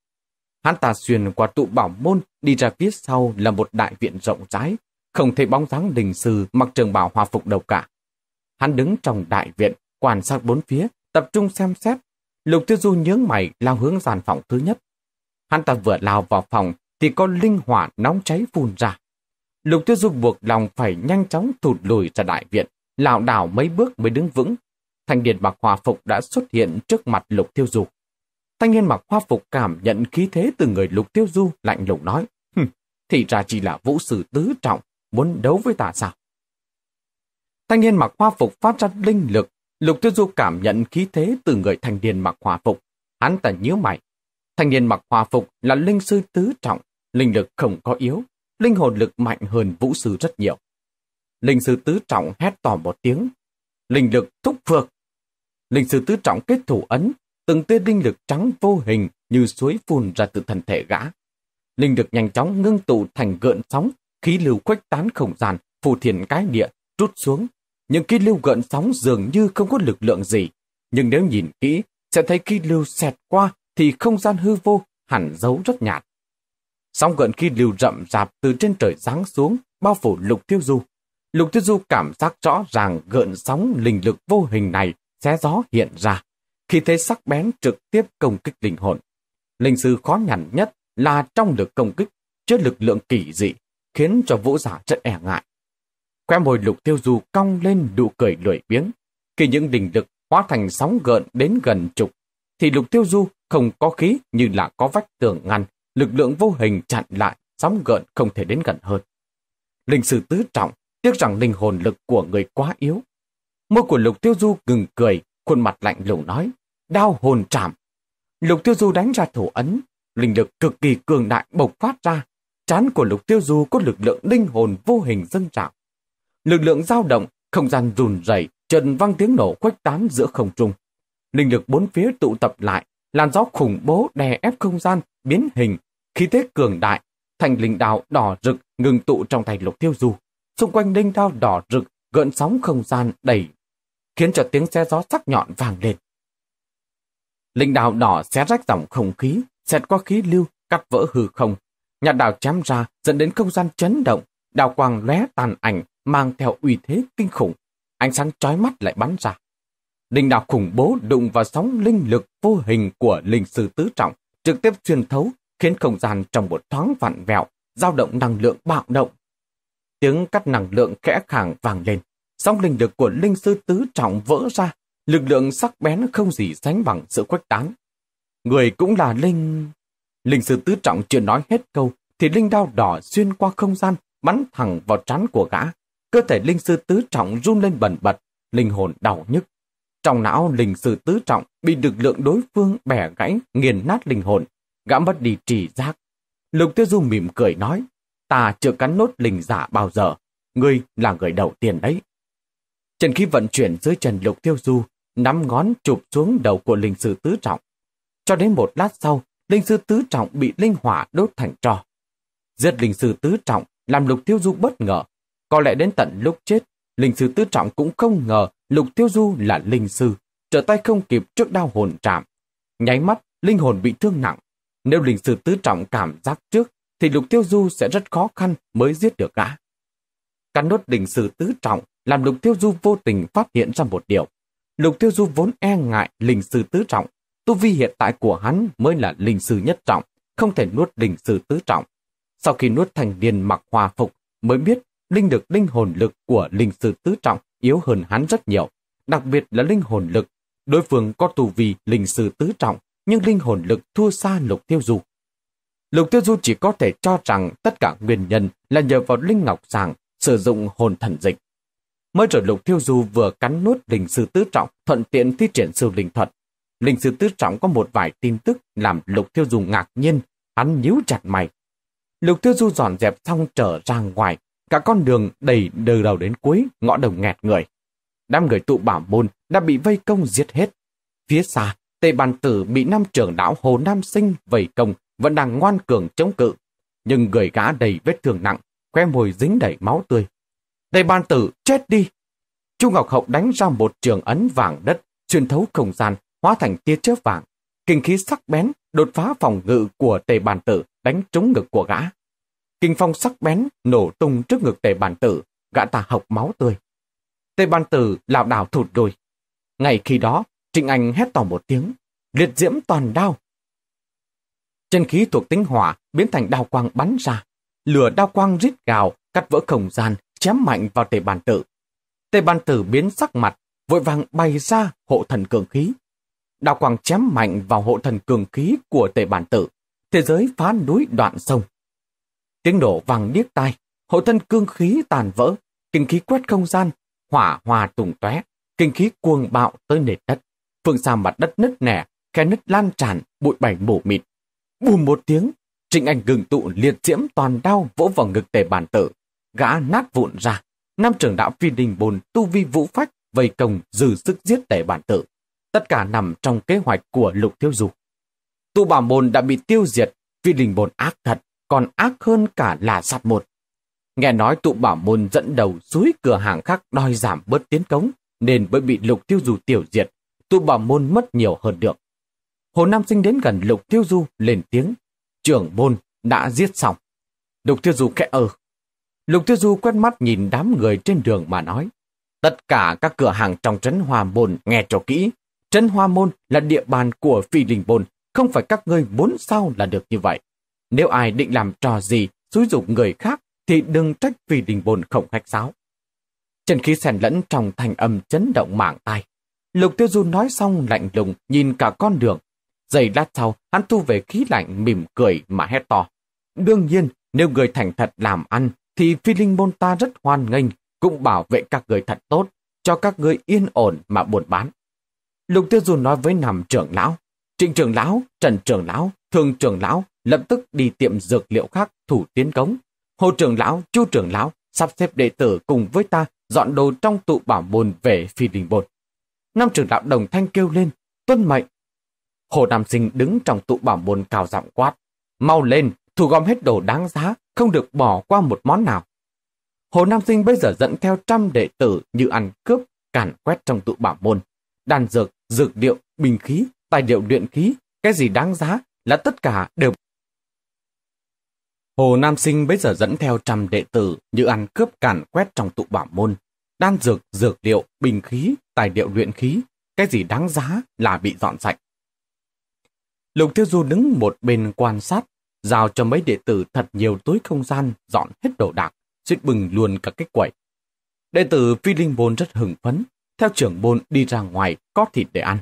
Hắn ta xuyên qua tụ bảo môn, đi ra phía sau là một đại viện rộng rãi, không thấy bóng dáng đình sư mặc trường bảo hòa phục đâu cả. Hắn đứng trong đại viện, quan sát bốn phía, tập trung xem xét. Lục Tiêu Du nhướng mày lao hướng gian phòng thứ nhất. Hắn ta vừa lao vào phòng thì có linh hỏa nóng cháy phun ra. Lục Tiêu Du buộc lòng phải nhanh chóng thụt lùi ra đại viện, lảo đảo mấy bước mới đứng vững. thành điền bạc hòa phục đã xuất hiện trước mặt Lục Tiêu Du. Thanh niên mặc hoa phục cảm nhận khí thế từ người lục tiêu du lạnh lùng nói. Thì ra chỉ là vũ sử tứ trọng, muốn đấu với ta sao? Thanh niên mặc hoa phục phát ra linh lực, lục tiêu du cảm nhận khí thế từ người thanh niên mặc hoa phục. Hắn ta nhíu mày. Thanh niên mặc hoa phục là linh sư tứ trọng, linh lực không có yếu, linh hồn lực mạnh hơn vũ sư rất nhiều. Linh sư tứ trọng hét to một tiếng. Linh lực thúc vượt. Linh sư tứ trọng kết thủ ấn, từng tia linh lực trắng vô hình như suối phun ra từ thân thể gã. Linh lực nhanh chóng ngưng tụ thành gợn sóng, khí lưu khuếch tán không gian, phù thiền cái địa, rút xuống. Những khí lưu gợn sóng dường như không có lực lượng gì, nhưng nếu nhìn kỹ, sẽ thấy khí lưu xẹt qua thì không gian hư vô hẳn giấu rất nhạt. Sóng gợn khí lưu rậm rạp từ trên trời giáng xuống, bao phủ lục tiêu du. Lục tiêu du cảm giác rõ ràng gợn sóng linh lực vô hình này xé gió hiện ra khi thế sắc bén trực tiếp công kích linh hồn. Linh sư khó nhằn nhất là trong lực công kích chứa lực lượng kỳ dị, khiến cho vũ giả rất e ngại. Khoe môi lục tiêu du cong lên đủ cười lười biếng. Khi những đỉnh lực hóa thành sóng gợn đến gần trục, thì lục tiêu du không có khí như là có vách tường ngăn, lực lượng vô hình chặn lại, sóng gợn không thể đến gần hơn. Linh sư tứ trọng, tiếc rằng linh hồn lực của người quá yếu. Môi của lục tiêu du ngừng cười khuôn mặt lạnh lùng nói, đau hồn trảm. Lục tiêu du đánh ra thủ ấn, linh lực cực kỳ cường đại bộc phát ra. Chán của lục tiêu du có lực lượng linh hồn vô hình dâng trào. Lực lượng dao động, không gian rùn rẩy trần văng tiếng nổ khuếch tán giữa không trung. Linh lực bốn phía tụ tập lại, làn gió khủng bố đè ép không gian, biến hình, khí thế cường đại, thành linh đạo đỏ rực ngừng tụ trong tay lục tiêu du. Xung quanh linh đao đỏ rực, gợn sóng không gian đầy khiến cho tiếng xe gió sắc nhọn vàng lên. Linh đào đỏ xé rách dòng không khí, xẹt qua khí lưu, cắt vỡ hư không. Nhạt đào chém ra dẫn đến không gian chấn động, đào quang lóe tàn ảnh mang theo uy thế kinh khủng. Ánh sáng chói mắt lại bắn ra. Linh đào khủng bố đụng vào sóng linh lực vô hình của linh sư tứ trọng, trực tiếp xuyên thấu, khiến không gian trong một thoáng vặn vẹo, dao động năng lượng bạo động. Tiếng cắt năng lượng kẽ khàng vang lên, song linh lực của linh sư tứ trọng vỡ ra, lực lượng sắc bén không gì sánh bằng sự quách tán. Người cũng là linh... Linh sư tứ trọng chưa nói hết câu, thì linh đao đỏ xuyên qua không gian, bắn thẳng vào trán của gã. Cơ thể linh sư tứ trọng run lên bẩn bật, linh hồn đau nhức. Trong não linh sư tứ trọng bị lực lượng đối phương bẻ gãy, nghiền nát linh hồn, gã mất đi trì giác. Lục tiêu du mỉm cười nói, ta chưa cắn nốt linh giả bao giờ, ngươi là người đầu tiên đấy trần khí vận chuyển dưới trần lục tiêu du, nắm ngón chụp xuống đầu của linh sư tứ trọng. Cho đến một lát sau, linh sư tứ trọng bị linh hỏa đốt thành tro. Giết linh sư tứ trọng làm lục tiêu du bất ngờ. Có lẽ đến tận lúc chết, linh sư tứ trọng cũng không ngờ lục tiêu du là linh sư, trở tay không kịp trước đau hồn trạm. Nháy mắt, linh hồn bị thương nặng. Nếu linh sư tứ trọng cảm giác trước, thì lục tiêu du sẽ rất khó khăn mới giết được gã. Cắn đốt linh sư tứ trọng làm Lục Tiêu Du vô tình phát hiện ra một điều. Lục Tiêu Du vốn e ngại linh sư tứ trọng, tu vi hiện tại của hắn mới là linh sư nhất trọng, không thể nuốt linh sư tứ trọng. Sau khi nuốt thành điền mặc hòa phục, mới biết linh được linh hồn lực của linh sư tứ trọng yếu hơn hắn rất nhiều, đặc biệt là linh hồn lực. Đối phương có tu vi linh sư tứ trọng, nhưng linh hồn lực thua xa Lục Tiêu Du. Lục Tiêu Du chỉ có thể cho rằng tất cả nguyên nhân là nhờ vào Linh Ngọc Giảng sử dụng hồn thần dịch. Mới rồi Lục Thiêu Du vừa cắn nuốt Linh Sư Tứ Trọng thuận tiện thi triển sư linh thuật. Linh Sư Tứ Trọng có một vài tin tức làm Lục Thiêu Du ngạc nhiên, hắn nhíu chặt mày. Lục Thiêu Du dọn dẹp xong trở ra ngoài, cả con đường đầy từ đầu đến cuối, ngõ đồng nghẹt người. Đám người tụ bảo môn đã bị vây công giết hết. Phía xa, tề bàn tử bị nam trưởng đảo Hồ Nam Sinh vây công vẫn đang ngoan cường chống cự. Nhưng người gã đầy vết thương nặng, khoe môi dính đầy máu tươi, Tây Ban Tử, chết đi! Chu Ngọc Hậu đánh ra một trường ấn vàng đất, xuyên thấu không gian, hóa thành tia chớp vàng. Kinh khí sắc bén, đột phá phòng ngự của Tề Bàn Tử, đánh trúng ngực của gã. Kinh phong sắc bén, nổ tung trước ngực Tề Bàn Tử, gã ta học máu tươi. Tề Bàn Tử lảo đảo thụt đuôi. Ngay khi đó, Trịnh Anh hét to một tiếng, liệt diễm toàn đao. Chân khí thuộc tính hỏa biến thành đao quang bắn ra, lửa đao quang rít gào, cắt vỡ không gian, chém mạnh vào tề bàn tử. Tề bàn tử biến sắc mặt, vội vàng bay ra hộ thần cường khí. Đào quang chém mạnh vào hộ thần cường khí của tề bản tử, thế giới phá núi đoạn sông. Tiếng đổ vàng điếc tai, hộ thân cương khí tàn vỡ, kinh khí quét không gian, hỏa hòa tùng tóe, kinh khí cuồng bạo tới nền đất. Phương xa mặt đất nứt nẻ, khe nứt lan tràn, bụi bảy mổ mịt. Bùm một tiếng, trịnh ảnh gừng tụ liệt diễm toàn đau vỗ vào ngực tề bản tử, gã nát vụn ra. Nam trưởng đạo phi đình bồn tu vi vũ phách vây công dư sức giết tể bản tự. Tất cả nằm trong kế hoạch của lục thiếu du. Tu bảo môn đã bị tiêu diệt, phi đình bồn ác thật, còn ác hơn cả là sạt một. Nghe nói tụ bảo môn dẫn đầu suối cửa hàng khác đòi giảm bớt tiến cống, nên mới bị lục tiêu du tiểu diệt, tụ bảo môn mất nhiều hơn được. Hồ Nam Sinh đến gần lục tiêu du lên tiếng, trưởng môn đã giết xong. Lục tiêu du khẽ ờ, Lục Tiêu Du quét mắt nhìn đám người trên đường mà nói. Tất cả các cửa hàng trong trấn Hoa Môn nghe cho kỹ. Trấn Hoa Môn là địa bàn của phi đình môn, không phải các ngươi muốn sao là được như vậy. Nếu ai định làm trò gì, xúi dục người khác, thì đừng trách phi đình môn không khách sáo. Trần khí xèn lẫn trong thành âm chấn động mảng tai. Lục Tiêu Du nói xong lạnh lùng nhìn cả con đường. Giày lát sau, hắn thu về khí lạnh mỉm cười mà hét to. Đương nhiên, nếu người thành thật làm ăn thì phi linh môn ta rất hoan nghênh, cũng bảo vệ các người thật tốt, cho các người yên ổn mà buồn bán. Lục tiêu dù nói với nằm trưởng lão, trịnh trưởng lão, trần trưởng lão, thường trưởng lão lập tức đi tiệm dược liệu khác thủ tiến cống. Hồ trưởng lão, chu trưởng lão sắp xếp đệ tử cùng với ta dọn đồ trong tụ bảo môn về phi đình bột. Năm trưởng lão đồng thanh kêu lên, tuân mệnh. Hồ Nam Sinh đứng trong tụ bảo môn cao giọng quát. Mau lên, thu gom hết đồ đáng giá, không được bỏ qua một món nào. Hồ Nam Sinh bây giờ dẫn theo trăm đệ tử như ăn cướp, càn quét trong tụ bảo môn. Đàn dược, dược điệu, bình khí, tài điệu luyện khí, cái gì đáng giá là tất cả đều. Hồ Nam Sinh bây giờ dẫn theo trăm đệ tử như ăn cướp càn quét trong tụ bảo môn. Đan dược, dược điệu, bình khí, tài điệu luyện khí, cái gì đáng giá là bị dọn sạch. Lục Tiêu Du đứng một bên quan sát giao cho mấy đệ tử thật nhiều túi không gian dọn hết đồ đạc, suýt bừng luôn cả cái quậy. Đệ tử Phi Linh Bôn rất hừng phấn, theo trưởng môn đi ra ngoài có thịt để ăn.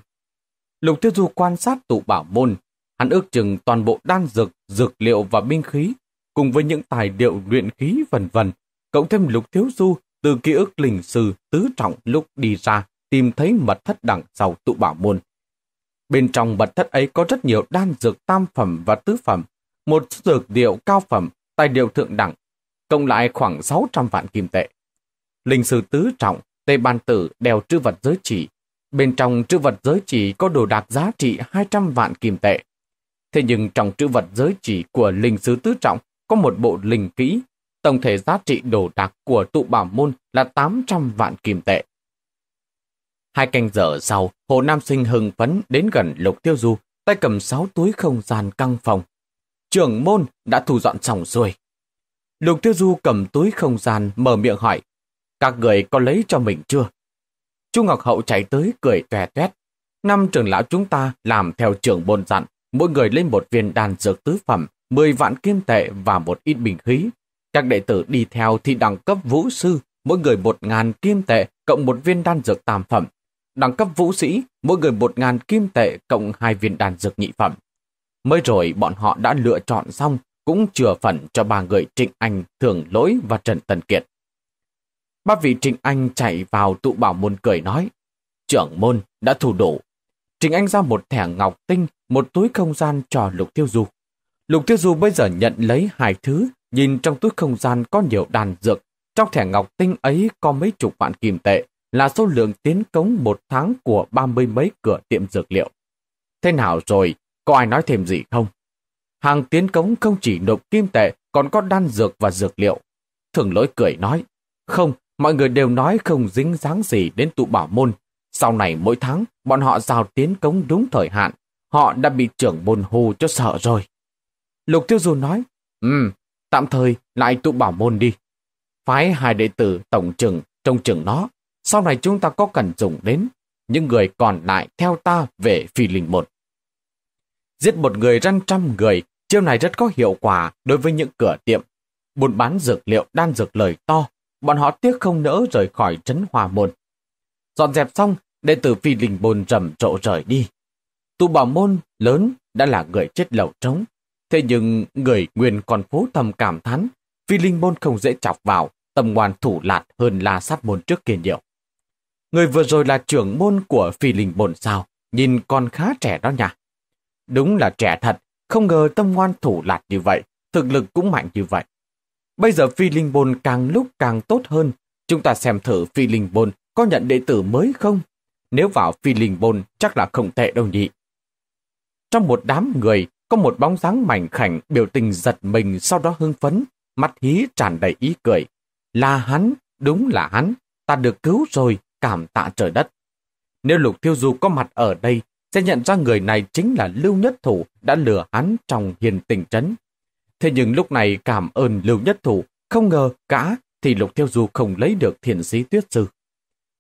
Lục Tiêu Du quan sát tụ bảo môn, hắn ước chừng toàn bộ đan dược, dược liệu và binh khí, cùng với những tài liệu luyện khí vân vân, cộng thêm Lục thiếu Du từ ký ức linh sư tứ trọng lúc đi ra tìm thấy mật thất đẳng sau tụ bảo môn. Bên trong mật thất ấy có rất nhiều đan dược tam phẩm và tứ phẩm, một dược điệu cao phẩm, tài điệu thượng đẳng, cộng lại khoảng 600 vạn kim tệ. Linh sư tứ trọng, tây ban tử đeo chữ vật giới chỉ. Bên trong chữ vật giới chỉ có đồ đạc giá trị 200 vạn kim tệ. Thế nhưng trong chữ vật giới chỉ của linh sứ tứ trọng có một bộ linh kỹ. Tổng thể giá trị đồ đạc của tụ bảo môn là 800 vạn kim tệ. Hai canh giờ sau, Hồ Nam Sinh hừng phấn đến gần Lục Tiêu Du, tay cầm sáu túi không gian căng phòng, trưởng môn đã thu dọn xong rồi. Lục Tiêu Du cầm túi không gian mở miệng hỏi, các người có lấy cho mình chưa? Chu Ngọc Hậu chạy tới cười tòe toét. Năm trưởng lão chúng ta làm theo trưởng môn dặn, mỗi người lên một viên đan dược tứ phẩm, 10 vạn kim tệ và một ít bình khí. Các đệ tử đi theo thì đẳng cấp vũ sư, mỗi người một ngàn kim tệ cộng một viên đan dược tam phẩm. Đẳng cấp vũ sĩ, mỗi người một ngàn kim tệ cộng hai viên đan dược nhị phẩm. Mới rồi bọn họ đã lựa chọn xong cũng chừa phần cho ba người Trịnh Anh, Thường Lỗi và Trần Tần Kiệt. Ba vị Trịnh Anh chạy vào tụ bảo môn cười nói, trưởng môn đã thủ đủ. Trịnh Anh ra một thẻ ngọc tinh, một túi không gian cho Lục Thiêu Du. Lục Thiêu Du bây giờ nhận lấy hai thứ, nhìn trong túi không gian có nhiều đàn dược. Trong thẻ ngọc tinh ấy có mấy chục vạn kim tệ, là số lượng tiến cống một tháng của ba mươi mấy cửa tiệm dược liệu. Thế nào rồi, có ai nói thêm gì không? Hàng tiến cống không chỉ nộp kim tệ, còn có đan dược và dược liệu. Thường lỗi cười nói, không, mọi người đều nói không dính dáng gì đến tụ bảo môn. Sau này mỗi tháng, bọn họ giao tiến cống đúng thời hạn. Họ đã bị trưởng môn hù cho sợ rồi. Lục Tiêu Du nói, ừ, tạm thời lại tụ bảo môn đi. Phái hai đệ tử tổng trưởng trông trưởng nó. Sau này chúng ta có cần dùng đến. Những người còn lại theo ta về phi linh một. Giết một người răn trăm người, chiêu này rất có hiệu quả đối với những cửa tiệm. Buôn bán dược liệu đan dược lời to, bọn họ tiếc không nỡ rời khỏi trấn hòa môn. Dọn dẹp xong, đệ tử phi linh bồn rầm rộ rời đi. Tu bảo môn lớn đã là người chết lẩu trống. Thế nhưng người nguyên còn phú thầm cảm thán, phi linh môn không dễ chọc vào, tầm ngoan thủ lạt hơn là sát môn trước kia nhiều. Người vừa rồi là trưởng môn của phi linh bồn sao, nhìn còn khá trẻ đó nhỉ. Đúng là trẻ thật, không ngờ tâm ngoan thủ lạt như vậy, thực lực cũng mạnh như vậy. Bây giờ phi linh bồn càng lúc càng tốt hơn. Chúng ta xem thử phi linh bồn có nhận đệ tử mới không? Nếu vào phi linh bồn chắc là không tệ đâu nhỉ. Trong một đám người, có một bóng dáng mảnh khảnh biểu tình giật mình sau đó hưng phấn, mắt hí tràn đầy ý cười. Là hắn, đúng là hắn, ta được cứu rồi, cảm tạ trời đất. Nếu Lục Thiêu Du có mặt ở đây, sẽ nhận ra người này chính là Lưu Nhất Thủ đã lừa hắn trong hiền tình trấn. Thế nhưng lúc này cảm ơn Lưu Nhất Thủ, không ngờ cả thì Lục Thiêu Du không lấy được thiền sĩ tuyết sư.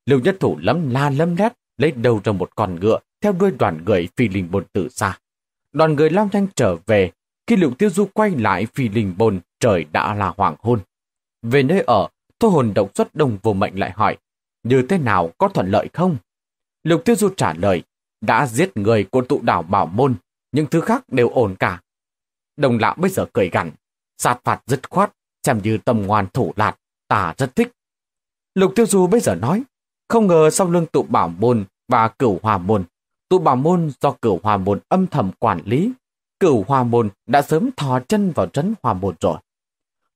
Lưu Nhất Thủ lấm la lấm lét, lấy đầu ra một con ngựa, theo đuôi đoàn người phi linh bồn tự xa. Đoàn người lao nhanh trở về, khi Lục Tiêu Du quay lại phi linh bồn, trời đã là hoàng hôn. Về nơi ở, thô hồn động xuất đồng vô mệnh lại hỏi, như thế nào có thuận lợi không? Lục Tiêu Du trả lời, đã giết người của tụ đảo bảo môn, nhưng thứ khác đều ổn cả. Đồng lão bây giờ cười gằn, sát phạt dứt khoát, xem như tâm ngoan thủ lạt, ta rất thích. Lục Tiêu Du bây giờ nói, không ngờ sau lưng tụ bảo môn và cửu hòa môn, tụ bảo môn do cửu hòa môn âm thầm quản lý, cửu hòa môn đã sớm thò chân vào trấn hòa môn rồi.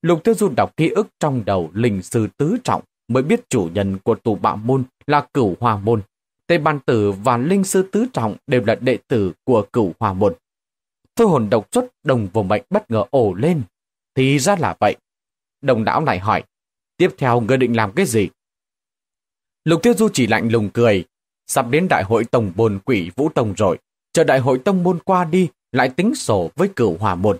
Lục Tiêu Du đọc ký ức trong đầu linh sư tứ trọng mới biết chủ nhân của tụ bạo môn là cửu hòa môn Tề Ban Tử và Linh Sư Tứ Trọng đều là đệ tử của cửu hòa môn. Thôi hồn độc xuất đồng vùng mệnh bất ngờ ổ lên. Thì ra là vậy. Đồng đảo lại hỏi, tiếp theo ngươi định làm cái gì? Lục Tiêu Du chỉ lạnh lùng cười, sắp đến đại hội tổng bồn quỷ Vũ Tông rồi, chờ đại hội tông môn qua đi lại tính sổ với cửu hòa môn.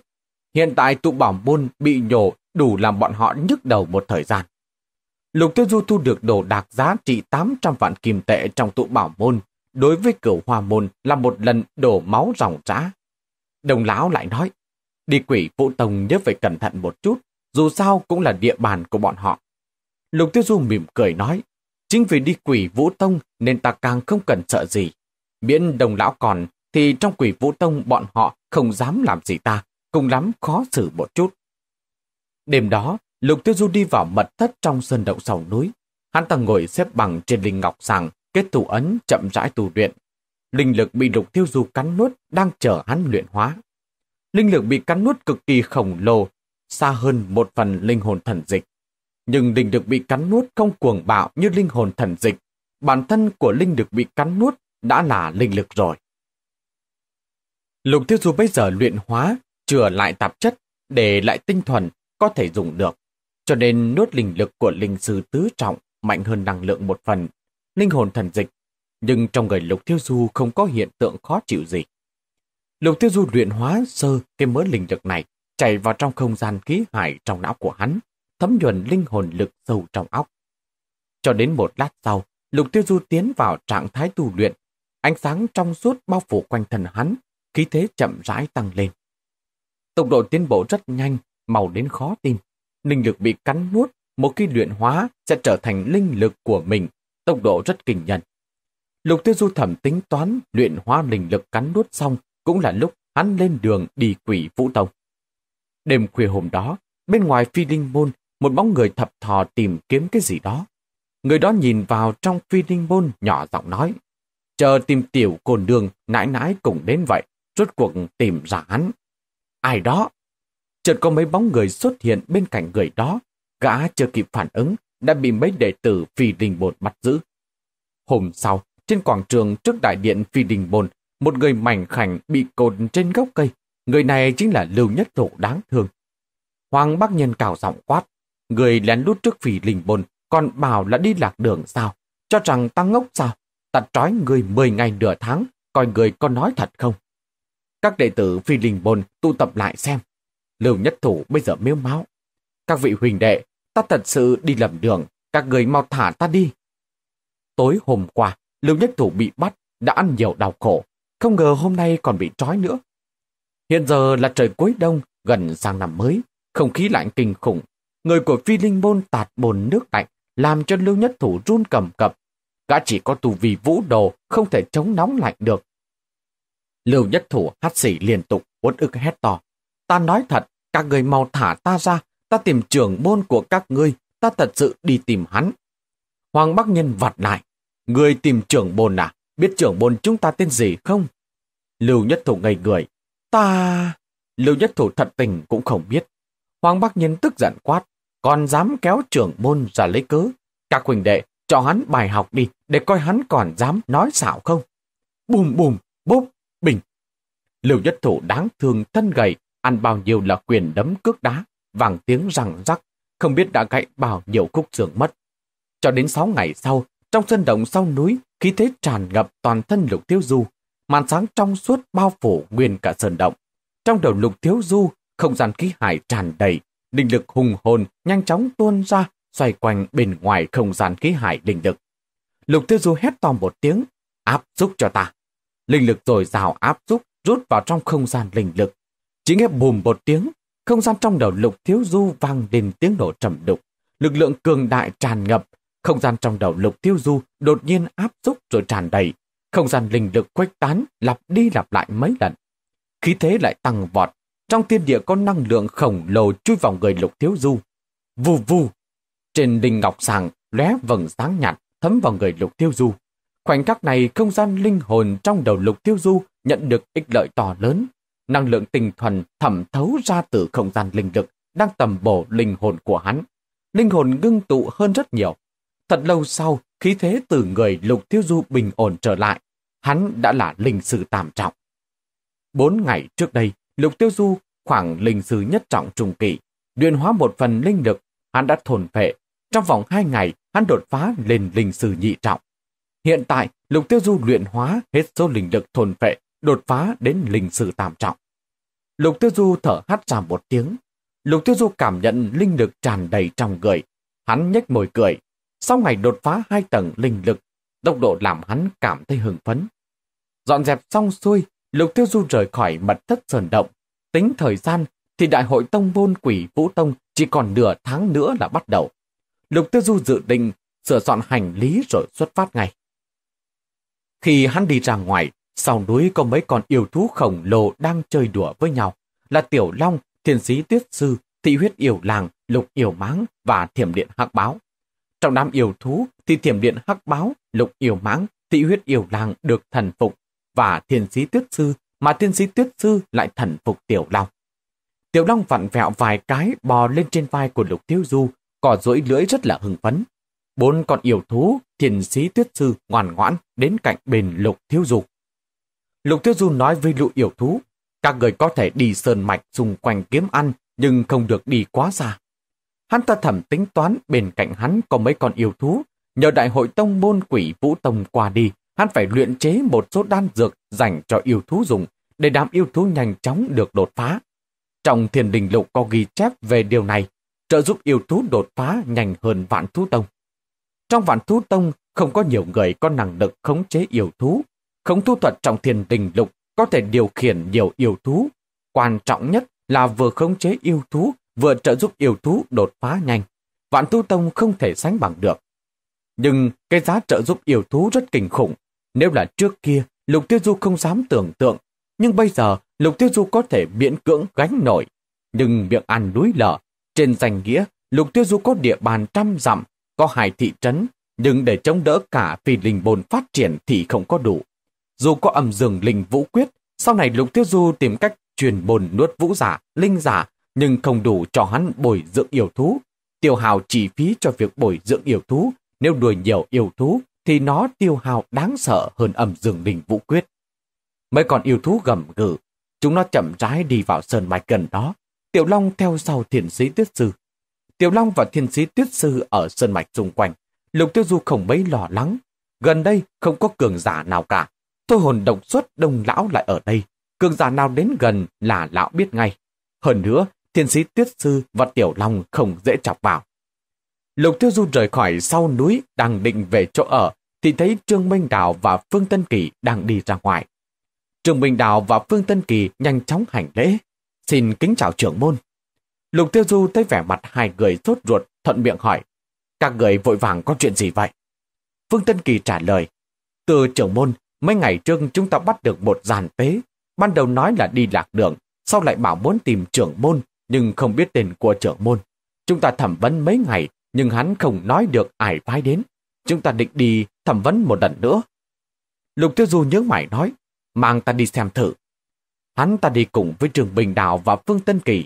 Hiện tại tụ bảo môn bị nhổ đủ làm bọn họ nhức đầu một thời gian. Lục Tiêu Du thu được đồ đạc giá trị 800 vạn kim tệ trong tụ bảo môn, đối với cửu hòa môn là một lần đổ máu ròng rã. Đồng lão lại nói, đi quỷ vũ tông nhớ phải cẩn thận một chút, dù sao cũng là địa bàn của bọn họ. Lục Tiêu Du mỉm cười nói, chính vì đi quỷ vũ tông nên ta càng không cần sợ gì. Miễn đồng lão còn thì trong quỷ vũ tông bọn họ không dám làm gì ta, cùng lắm khó xử một chút. Đêm đó, Lục Tiêu Du đi vào mật thất trong sơn động sầu núi. Hắn ta ngồi xếp bằng trên linh ngọc sàng, kết tù ấn chậm rãi tù luyện. Linh lực bị Lục Tiêu Du cắn nuốt đang chờ hắn luyện hóa. Linh lực bị cắn nuốt cực kỳ khổng lồ, xa hơn một phần linh hồn thần dịch. Nhưng linh lực bị cắn nuốt không cuồng bạo như linh hồn thần dịch. Bản thân của linh lực bị cắn nuốt đã là linh lực rồi. Lục Tiêu Du bây giờ luyện hóa, chừa lại tạp chất, để lại tinh thuần, có thể dùng được. Cho nên nuốt linh lực của linh sư tứ trọng mạnh hơn năng lượng một phần, linh hồn thần dịch, nhưng trong người Lục Tiêu Du không có hiện tượng khó chịu gì. Lục Tiêu Du luyện hóa sơ cái mớ linh lực này chạy vào trong không gian khí hải trong não của hắn, thấm nhuần linh hồn lực sâu trong óc. Cho đến một lát sau, Lục Tiêu Du tiến vào trạng thái tu luyện, ánh sáng trong suốt bao phủ quanh thần hắn, khí thế chậm rãi tăng lên. Tốc độ tiến bộ rất nhanh, màu đến khó tin linh lực bị cắn nuốt, một khi luyện hóa sẽ trở thành linh lực của mình, tốc độ rất kinh nhân. Lục tiêu du thẩm tính toán luyện hóa linh lực cắn nuốt xong cũng là lúc hắn lên đường đi quỷ vũ tông. Đêm khuya hôm đó, bên ngoài phi linh môn, một bóng người thập thò tìm kiếm cái gì đó. Người đó nhìn vào trong phi linh môn nhỏ giọng nói, chờ tìm tiểu cồn đường nãi nãi cùng đến vậy, rốt cuộc tìm ra hắn. Ai đó? chợt có mấy bóng người xuất hiện bên cạnh người đó. Gã chưa kịp phản ứng, đã bị mấy đệ tử phi đình bồn bắt giữ. Hôm sau, trên quảng trường trước đại điện phi đình bồn, một người mảnh khảnh bị cột trên gốc cây. Người này chính là Lưu Nhất Thụ đáng thương. Hoàng Bắc Nhân cào giọng quát, người lén lút trước phi đình bồn, còn bảo là đi lạc đường sao, cho rằng ta ngốc sao, ta trói người 10 ngày nửa tháng, coi người có nói thật không. Các đệ tử phi đình bồn tụ tập lại xem, Lưu Nhất Thủ bây giờ miếu máu. Các vị huỳnh đệ, ta thật sự đi lầm đường, các người mau thả ta đi. Tối hôm qua, Lưu Nhất Thủ bị bắt, đã ăn nhiều đau khổ, không ngờ hôm nay còn bị trói nữa. Hiện giờ là trời cuối đông, gần sang năm mới, không khí lạnh kinh khủng. Người của Phi Linh Môn tạt bồn nước lạnh, làm cho Lưu Nhất Thủ run cầm cập. Gã chỉ có tù vì vũ đồ, không thể chống nóng lạnh được. Lưu Nhất Thủ hắt xỉ liên tục, uất ức hét to. Ta nói thật, các người mau thả ta ra, ta tìm trưởng môn của các ngươi, ta thật sự đi tìm hắn. Hoàng Bắc Nhân vặt lại, người tìm trưởng bồn à, biết trưởng bồn chúng ta tên gì không? Lưu Nhất Thủ ngây người, ta... Lưu Nhất Thủ thật tình cũng không biết. Hoàng Bắc Nhân tức giận quát, còn dám kéo trưởng môn ra lấy cớ. Các huynh đệ, cho hắn bài học đi để coi hắn còn dám nói xạo không. Bùm bùm, bốp, bình. Lưu Nhất Thủ đáng thương thân gầy, ăn bao nhiêu là quyền đấm cước đá, vàng tiếng răng rắc, không biết đã gãy bao nhiêu khúc xương mất. Cho đến 6 ngày sau, trong sân động sau núi, khí thế tràn ngập toàn thân lục thiếu du, màn sáng trong suốt bao phủ nguyên cả sơn động. Trong đầu lục thiếu du, không gian khí hải tràn đầy, linh lực hùng hồn nhanh chóng tuôn ra, xoay quanh bên ngoài không gian khí hải linh lực. Lục thiếu Du hét to một tiếng, áp xúc cho ta. Linh lực rồi rào áp xúc rút vào trong không gian linh lực, chỉ nghe bùm một tiếng, không gian trong đầu lục thiếu du vang lên tiếng nổ trầm đục. Lực lượng cường đại tràn ngập, không gian trong đầu lục thiếu du đột nhiên áp xúc rồi tràn đầy. Không gian linh lực khuếch tán, lặp đi lặp lại mấy lần. Khí thế lại tăng vọt, trong thiên địa có năng lượng khổng lồ chui vào người lục thiếu du. Vù vù, trên đình ngọc sàng lóe vầng sáng nhạt thấm vào người lục thiếu du. Khoảnh khắc này không gian linh hồn trong đầu lục tiêu du nhận được ích lợi to lớn, Năng lượng tinh thuần thẩm thấu ra từ không gian linh lực đang tầm bổ linh hồn của hắn. Linh hồn ngưng tụ hơn rất nhiều. Thật lâu sau, khí thế từ người lục tiêu du bình ổn trở lại. Hắn đã là linh sư tam trọng. Bốn ngày trước đây, lục tiêu du khoảng linh sư nhất trọng trung kỳ. Luyện hóa một phần linh lực, hắn đã thồn phệ. Trong vòng hai ngày, hắn đột phá lên linh sư nhị trọng. Hiện tại, lục tiêu du luyện hóa hết số linh lực thồn phệ đột phá đến linh sự tạm trọng. Lục Tiêu Du thở hắt ra một tiếng. Lục Tiêu Du cảm nhận linh lực tràn đầy trong người. Hắn nhếch môi cười. Sau ngày đột phá hai tầng linh lực, tốc độ làm hắn cảm thấy hưng phấn. Dọn dẹp xong xuôi, Lục Tiêu Du rời khỏi mật thất sơn động. Tính thời gian thì đại hội tông môn quỷ Vũ Tông chỉ còn nửa tháng nữa là bắt đầu. Lục Tiêu Du dự định sửa soạn hành lý rồi xuất phát ngay. Khi hắn đi ra ngoài, sau núi có mấy con yêu thú khổng lồ đang chơi đùa với nhau, là Tiểu Long, Thiên Sĩ Tuyết Sư, Thị Huyết Yêu Làng, Lục Yêu Máng và Thiểm Điện Hắc Báo. Trong đám yêu thú thì Thiểm Điện Hắc Báo, Lục Yêu Máng, Thị Huyết Yêu Làng được thần phục và Thiên Sĩ Tuyết Sư mà Thiên Sĩ Tuyết Sư lại thần phục Tiểu Long. Tiểu Long vặn vẹo vài cái bò lên trên vai của Lục Thiếu Du, cỏ rỗi lưỡi rất là hưng phấn. Bốn con yêu thú, thiền sĩ tuyết sư ngoan ngoãn đến cạnh bền Lục Thiếu Du. Lục Thiếu Du nói với lũ yêu thú, các người có thể đi sơn mạch xung quanh kiếm ăn, nhưng không được đi quá xa. Hắn ta thẩm tính toán bên cạnh hắn có mấy con yêu thú, nhờ đại hội tông môn quỷ vũ tông qua đi, hắn phải luyện chế một số đan dược dành cho yêu thú dùng, để đám yêu thú nhanh chóng được đột phá. Trong thiền đình lục có ghi chép về điều này, trợ giúp yêu thú đột phá nhanh hơn vạn thú tông. Trong vạn thú tông không có nhiều người có năng lực khống chế yêu thú Khống thu thuật trong thiền tình lục có thể điều khiển nhiều yêu thú. Quan trọng nhất là vừa khống chế yêu thú, vừa trợ giúp yêu thú đột phá nhanh. Vạn thu tông không thể sánh bằng được. Nhưng cái giá trợ giúp yêu thú rất kinh khủng. Nếu là trước kia, Lục Tiêu Du không dám tưởng tượng. Nhưng bây giờ, Lục Tiêu Du có thể miễn cưỡng gánh nổi. Nhưng miệng ăn núi lở, trên danh nghĩa, Lục Tiêu Du có địa bàn trăm dặm, có hai thị trấn. Nhưng để chống đỡ cả phi linh bồn phát triển thì không có đủ. Dù có ẩm dường linh vũ quyết, sau này Lục Tiêu Du tìm cách truyền bồn nuốt vũ giả, linh giả, nhưng không đủ cho hắn bồi dưỡng yêu thú. Tiêu hào chi phí cho việc bồi dưỡng yêu thú, nếu đuổi nhiều yêu thú thì nó tiêu hào đáng sợ hơn ẩm dường linh vũ quyết. Mấy con yêu thú gầm gừ, chúng nó chậm rãi đi vào sơn mạch gần đó. Tiểu Long theo sau thiền sĩ tuyết sư. Tiểu Long và thiền sĩ tuyết sư ở sơn mạch xung quanh. Lục tiêu du không mấy lo lắng. Gần đây không có cường giả nào cả. Thôi hồn độc xuất đông lão lại ở đây. Cường giả nào đến gần là lão biết ngay. Hơn nữa, thiên sĩ tuyết sư và tiểu long không dễ chọc vào. Lục Tiêu Du rời khỏi sau núi đang định về chỗ ở thì thấy Trương Minh Đào và Phương Tân Kỳ đang đi ra ngoài. Trương Minh Đào và Phương Tân Kỳ nhanh chóng hành lễ. Xin kính chào trưởng môn. Lục Tiêu Du thấy vẻ mặt hai người sốt ruột thuận miệng hỏi. Các người vội vàng có chuyện gì vậy? Phương Tân Kỳ trả lời. Từ trưởng môn, Mấy ngày trước chúng ta bắt được một giàn tế. Ban đầu nói là đi lạc đường, sau lại bảo muốn tìm trưởng môn, nhưng không biết tên của trưởng môn. Chúng ta thẩm vấn mấy ngày, nhưng hắn không nói được ai phái đến. Chúng ta định đi thẩm vấn một lần nữa. Lục Tiêu Du nhớ mày nói, mang ta đi xem thử. Hắn ta đi cùng với Trường Bình Đào và Phương Tân Kỳ.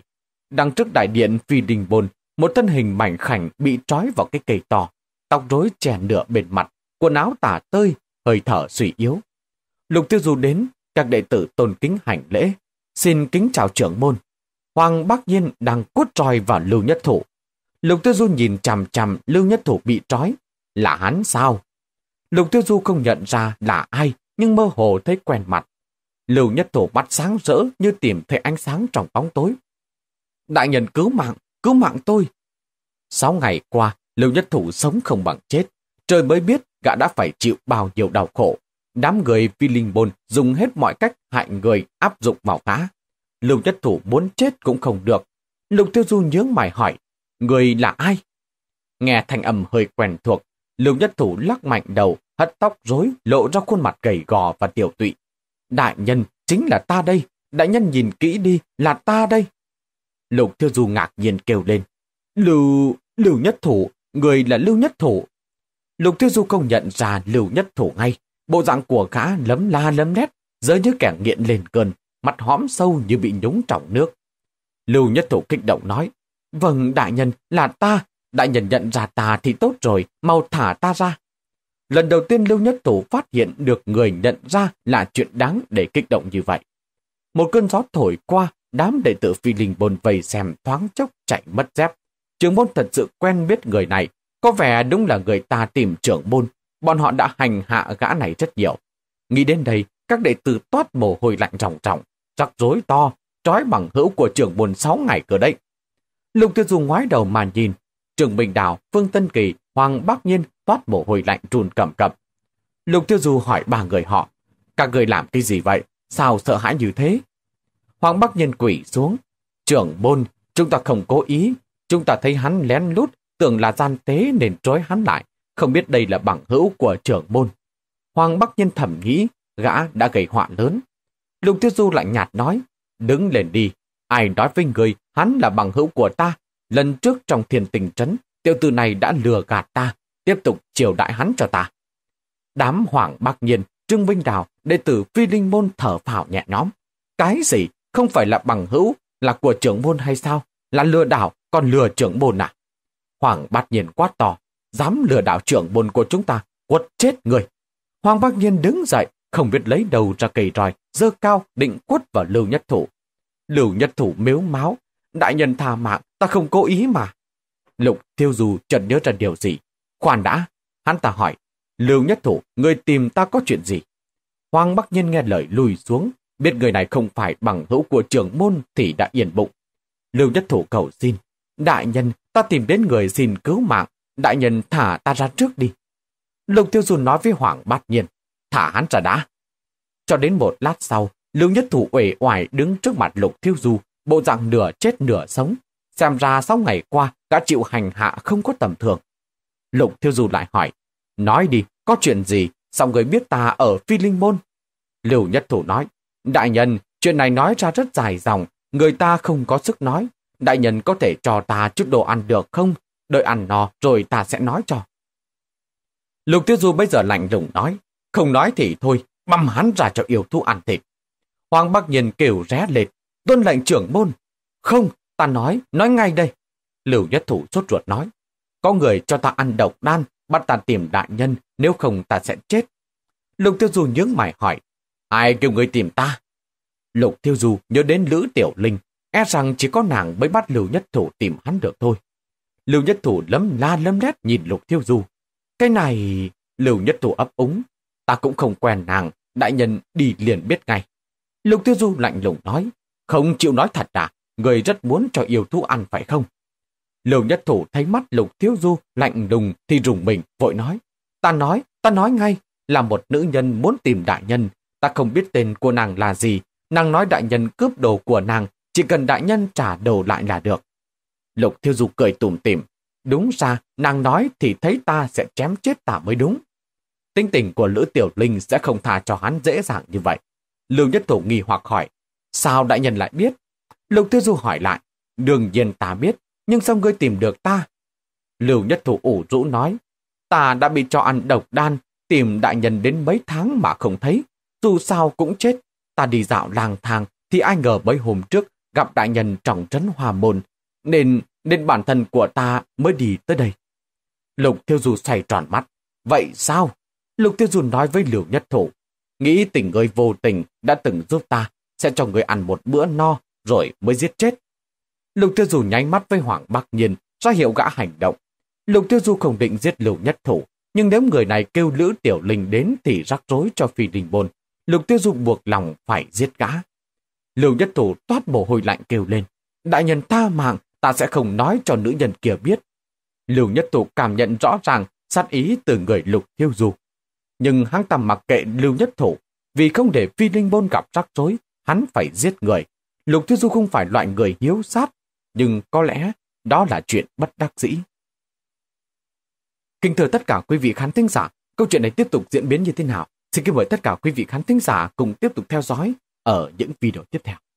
Đằng trước đại điện Phi Đình Bồn, một thân hình mảnh khảnh bị trói vào cái cây to, tóc rối chè nửa bên mặt, quần áo tả tơi, hơi thở suy yếu. Lục tiêu du đến, các đệ tử tôn kính hành lễ, xin kính chào trưởng môn. Hoàng Bắc Nhiên đang cốt trói vào Lưu Nhất Thủ. Lục Tiêu Du nhìn chằm chằm Lưu Nhất Thủ bị trói. Là hắn sao? Lục Tiêu Du không nhận ra là ai, nhưng mơ hồ thấy quen mặt. Lưu Nhất Thủ bắt sáng rỡ như tìm thấy ánh sáng trong bóng tối. Đại nhân cứu mạng, cứu mạng tôi. Sáu ngày qua, Lưu Nhất Thủ sống không bằng chết. Trời mới biết gã đã phải chịu bao nhiêu đau khổ. Đám người vì linh bồn dùng hết mọi cách hại người áp dụng vào phá. Lưu Nhất Thủ muốn chết cũng không được. Lục Tiêu Du nhướng mày hỏi, người là ai? Nghe thanh âm hơi quen thuộc, Lưu Nhất Thủ lắc mạnh đầu, hất tóc rối lộ ra khuôn mặt gầy gò và tiểu tụy. Đại nhân chính là ta đây, đại nhân nhìn kỹ đi, là ta đây. Lục Tiêu Du ngạc nhiên kêu lên, Lưu, Lưu Nhất Thủ, người là Lưu Nhất Thủ. Lục Tiêu Du công nhận ra Lưu Nhất Thủ ngay. Bộ dạng của gã lấm la lấm lét dỡ như kẻ nghiện lên cơn, mặt hõm sâu như bị nhúng trọng nước. Lưu Nhất Thủ kích động nói, Vâng, đại nhân, là ta. Đại nhân nhận ra ta thì tốt rồi, mau thả ta ra. Lần đầu tiên Lưu Nhất Thủ phát hiện được người nhận ra là chuyện đáng để kích động như vậy. Một cơn gió thổi qua, đám đệ tử phi linh bồn vầy xem thoáng chốc chạy mất dép. Trường môn thật sự quen biết người này, có vẻ đúng là người ta tìm trưởng môn, bọn họ đã hành hạ gã này rất nhiều. Nghĩ đến đây, các đệ tử toát mồ hôi lạnh ròng ròng, rắc rối to, trói bằng hữu của trưởng môn 6 ngày cửa đấy. Lục Tiêu du ngoái đầu mà nhìn, trưởng Bình Đào, Phương Tân Kỳ, Hoàng bắc Nhiên toát mồ hôi lạnh trùn cầm cập. Lục Tiêu Du hỏi ba người họ, các người làm cái gì vậy? Sao sợ hãi như thế? Hoàng Bắc nhiên quỷ xuống. Trưởng môn, chúng ta không cố ý. Chúng ta thấy hắn lén lút tưởng là gian tế nên trói hắn lại, không biết đây là bằng hữu của trưởng môn. Hoàng Bắc Nhân thẩm nghĩ, gã đã gây họa lớn. Lục Tiêu Du lạnh nhạt nói, đứng lên đi, ai nói với người, hắn là bằng hữu của ta. Lần trước trong thiền tình trấn, tiểu tử này đã lừa gạt ta, tiếp tục chiều đại hắn cho ta. Đám Hoàng Bắc Nhân, Trương Vinh Đào, đệ tử Phi Linh Môn thở phào nhẹ nhõm. Cái gì? Không phải là bằng hữu, là của trưởng môn hay sao? Là lừa đảo, còn lừa trưởng môn à? Hoàng bát nhiên quát to, dám lừa đảo trưởng bồn của chúng ta, quật chết người. Hoàng bác nhiên đứng dậy, không biết lấy đầu ra cây roi, dơ cao định quất vào Lưu Nhất Thủ. Lưu Nhất Thủ mếu máu, đại nhân tha mạng, ta không cố ý mà. Lục Tiêu Dù chợt nhớ ra điều gì. Khoan đã, hắn ta hỏi, Lưu Nhất Thủ, người tìm ta có chuyện gì? Hoàng Bác Nhân nghe lời lùi xuống, biết người này không phải bằng hữu của trưởng môn thì đã yên bụng. Lưu Nhất Thủ cầu xin, đại nhân, Ta tìm đến người xin cứu mạng, đại nhân thả ta ra trước đi. Lục Tiêu Du nói với Hoàng Bát Nhiên, thả hắn ra đã. Cho đến một lát sau, Lưu Nhất Thủ uể oải đứng trước mặt Lục Tiêu Du, bộ dạng nửa chết nửa sống. Xem ra sau ngày qua đã chịu hành hạ không có tầm thường. Lục Tiêu Du lại hỏi, nói đi, có chuyện gì, sao người biết ta ở Phi Linh Môn? Lưu Nhất Thủ nói, đại nhân, chuyện này nói ra rất dài dòng, người ta không có sức nói, Đại nhân có thể cho ta chút đồ ăn được không? Đợi ăn no rồi ta sẽ nói cho. Lục Tiêu Du bây giờ lạnh lùng nói, không nói thì thôi, băm hắn ra cho yêu thú ăn thịt. Hoàng Bắc Nhiên kêu ré lệt, tuân lệnh trưởng môn. Không, ta nói, nói ngay đây. Lưu Nhất Thủ sốt ruột nói, có người cho ta ăn độc đan, bắt ta tìm đại nhân, nếu không ta sẽ chết. Lục Tiêu Du nhướng mày hỏi, ai kêu người tìm ta? Lục Tiêu Du nhớ đến Lữ Tiểu Linh, E rằng chỉ có nàng mới bắt Lưu Nhất Thủ tìm hắn được thôi. Lưu Nhất Thủ lấm la lấm lét nhìn Lục Thiêu Du. Cái này... Lưu Nhất Thủ ấp úng. Ta cũng không quen nàng, đại nhân đi liền biết ngay. Lục Thiêu Du lạnh lùng nói. Không chịu nói thật à, người rất muốn cho yêu thú ăn phải không? Lưu Nhất Thủ thấy mắt Lục Thiêu Du lạnh lùng thì rùng mình, vội nói. Ta nói, ta nói ngay, là một nữ nhân muốn tìm đại nhân. Ta không biết tên của nàng là gì. Nàng nói đại nhân cướp đồ của nàng chỉ cần đại nhân trả đầu lại là được. Lục Thiêu Du cười tủm tỉm. Đúng ra, nàng nói thì thấy ta sẽ chém chết ta mới đúng. Tinh tình của Lữ Tiểu Linh sẽ không tha cho hắn dễ dàng như vậy. Lưu Nhất Thủ nghi hoặc hỏi, sao đại nhân lại biết? Lục Thiêu Du hỏi lại, đương nhiên ta biết, nhưng sao ngươi tìm được ta? Lưu Nhất Thủ ủ rũ nói, ta đã bị cho ăn độc đan, tìm đại nhân đến mấy tháng mà không thấy, dù sao cũng chết. Ta đi dạo lang thang thì ai ngờ mấy hôm trước gặp đại nhân trọng trấn hòa môn, nên nên bản thân của ta mới đi tới đây. Lục Tiêu Du xoay tròn mắt. Vậy sao? Lục Tiêu Du nói với Liều Nhất Thủ. Nghĩ tình người vô tình đã từng giúp ta, sẽ cho người ăn một bữa no rồi mới giết chết. Lục Tiêu Du nháy mắt với Hoàng Bắc Nhiên, ra hiệu gã hành động. Lục Tiêu Du không định giết Liều Nhất Thủ, nhưng nếu người này kêu Lữ Tiểu Linh đến thì rắc rối cho Phi Đình Bôn. Lục Tiêu Du buộc lòng phải giết gã. Lưu Nhất Thủ toát mồ hôi lạnh kêu lên. Đại nhân tha mạng, ta sẽ không nói cho nữ nhân kia biết. Lưu Nhất Thủ cảm nhận rõ ràng sát ý từ người lục thiêu du. Nhưng hắn ta mặc kệ Lưu Nhất Thủ, vì không để phi linh Bôn gặp rắc rối, hắn phải giết người. Lục thiêu du không phải loại người hiếu sát, nhưng có lẽ đó là chuyện bất đắc dĩ. Kính thưa tất cả quý vị khán thính giả, câu chuyện này tiếp tục diễn biến như thế nào? Xin kính mời tất cả quý vị khán thính giả cùng tiếp tục theo dõi ở những video tiếp theo.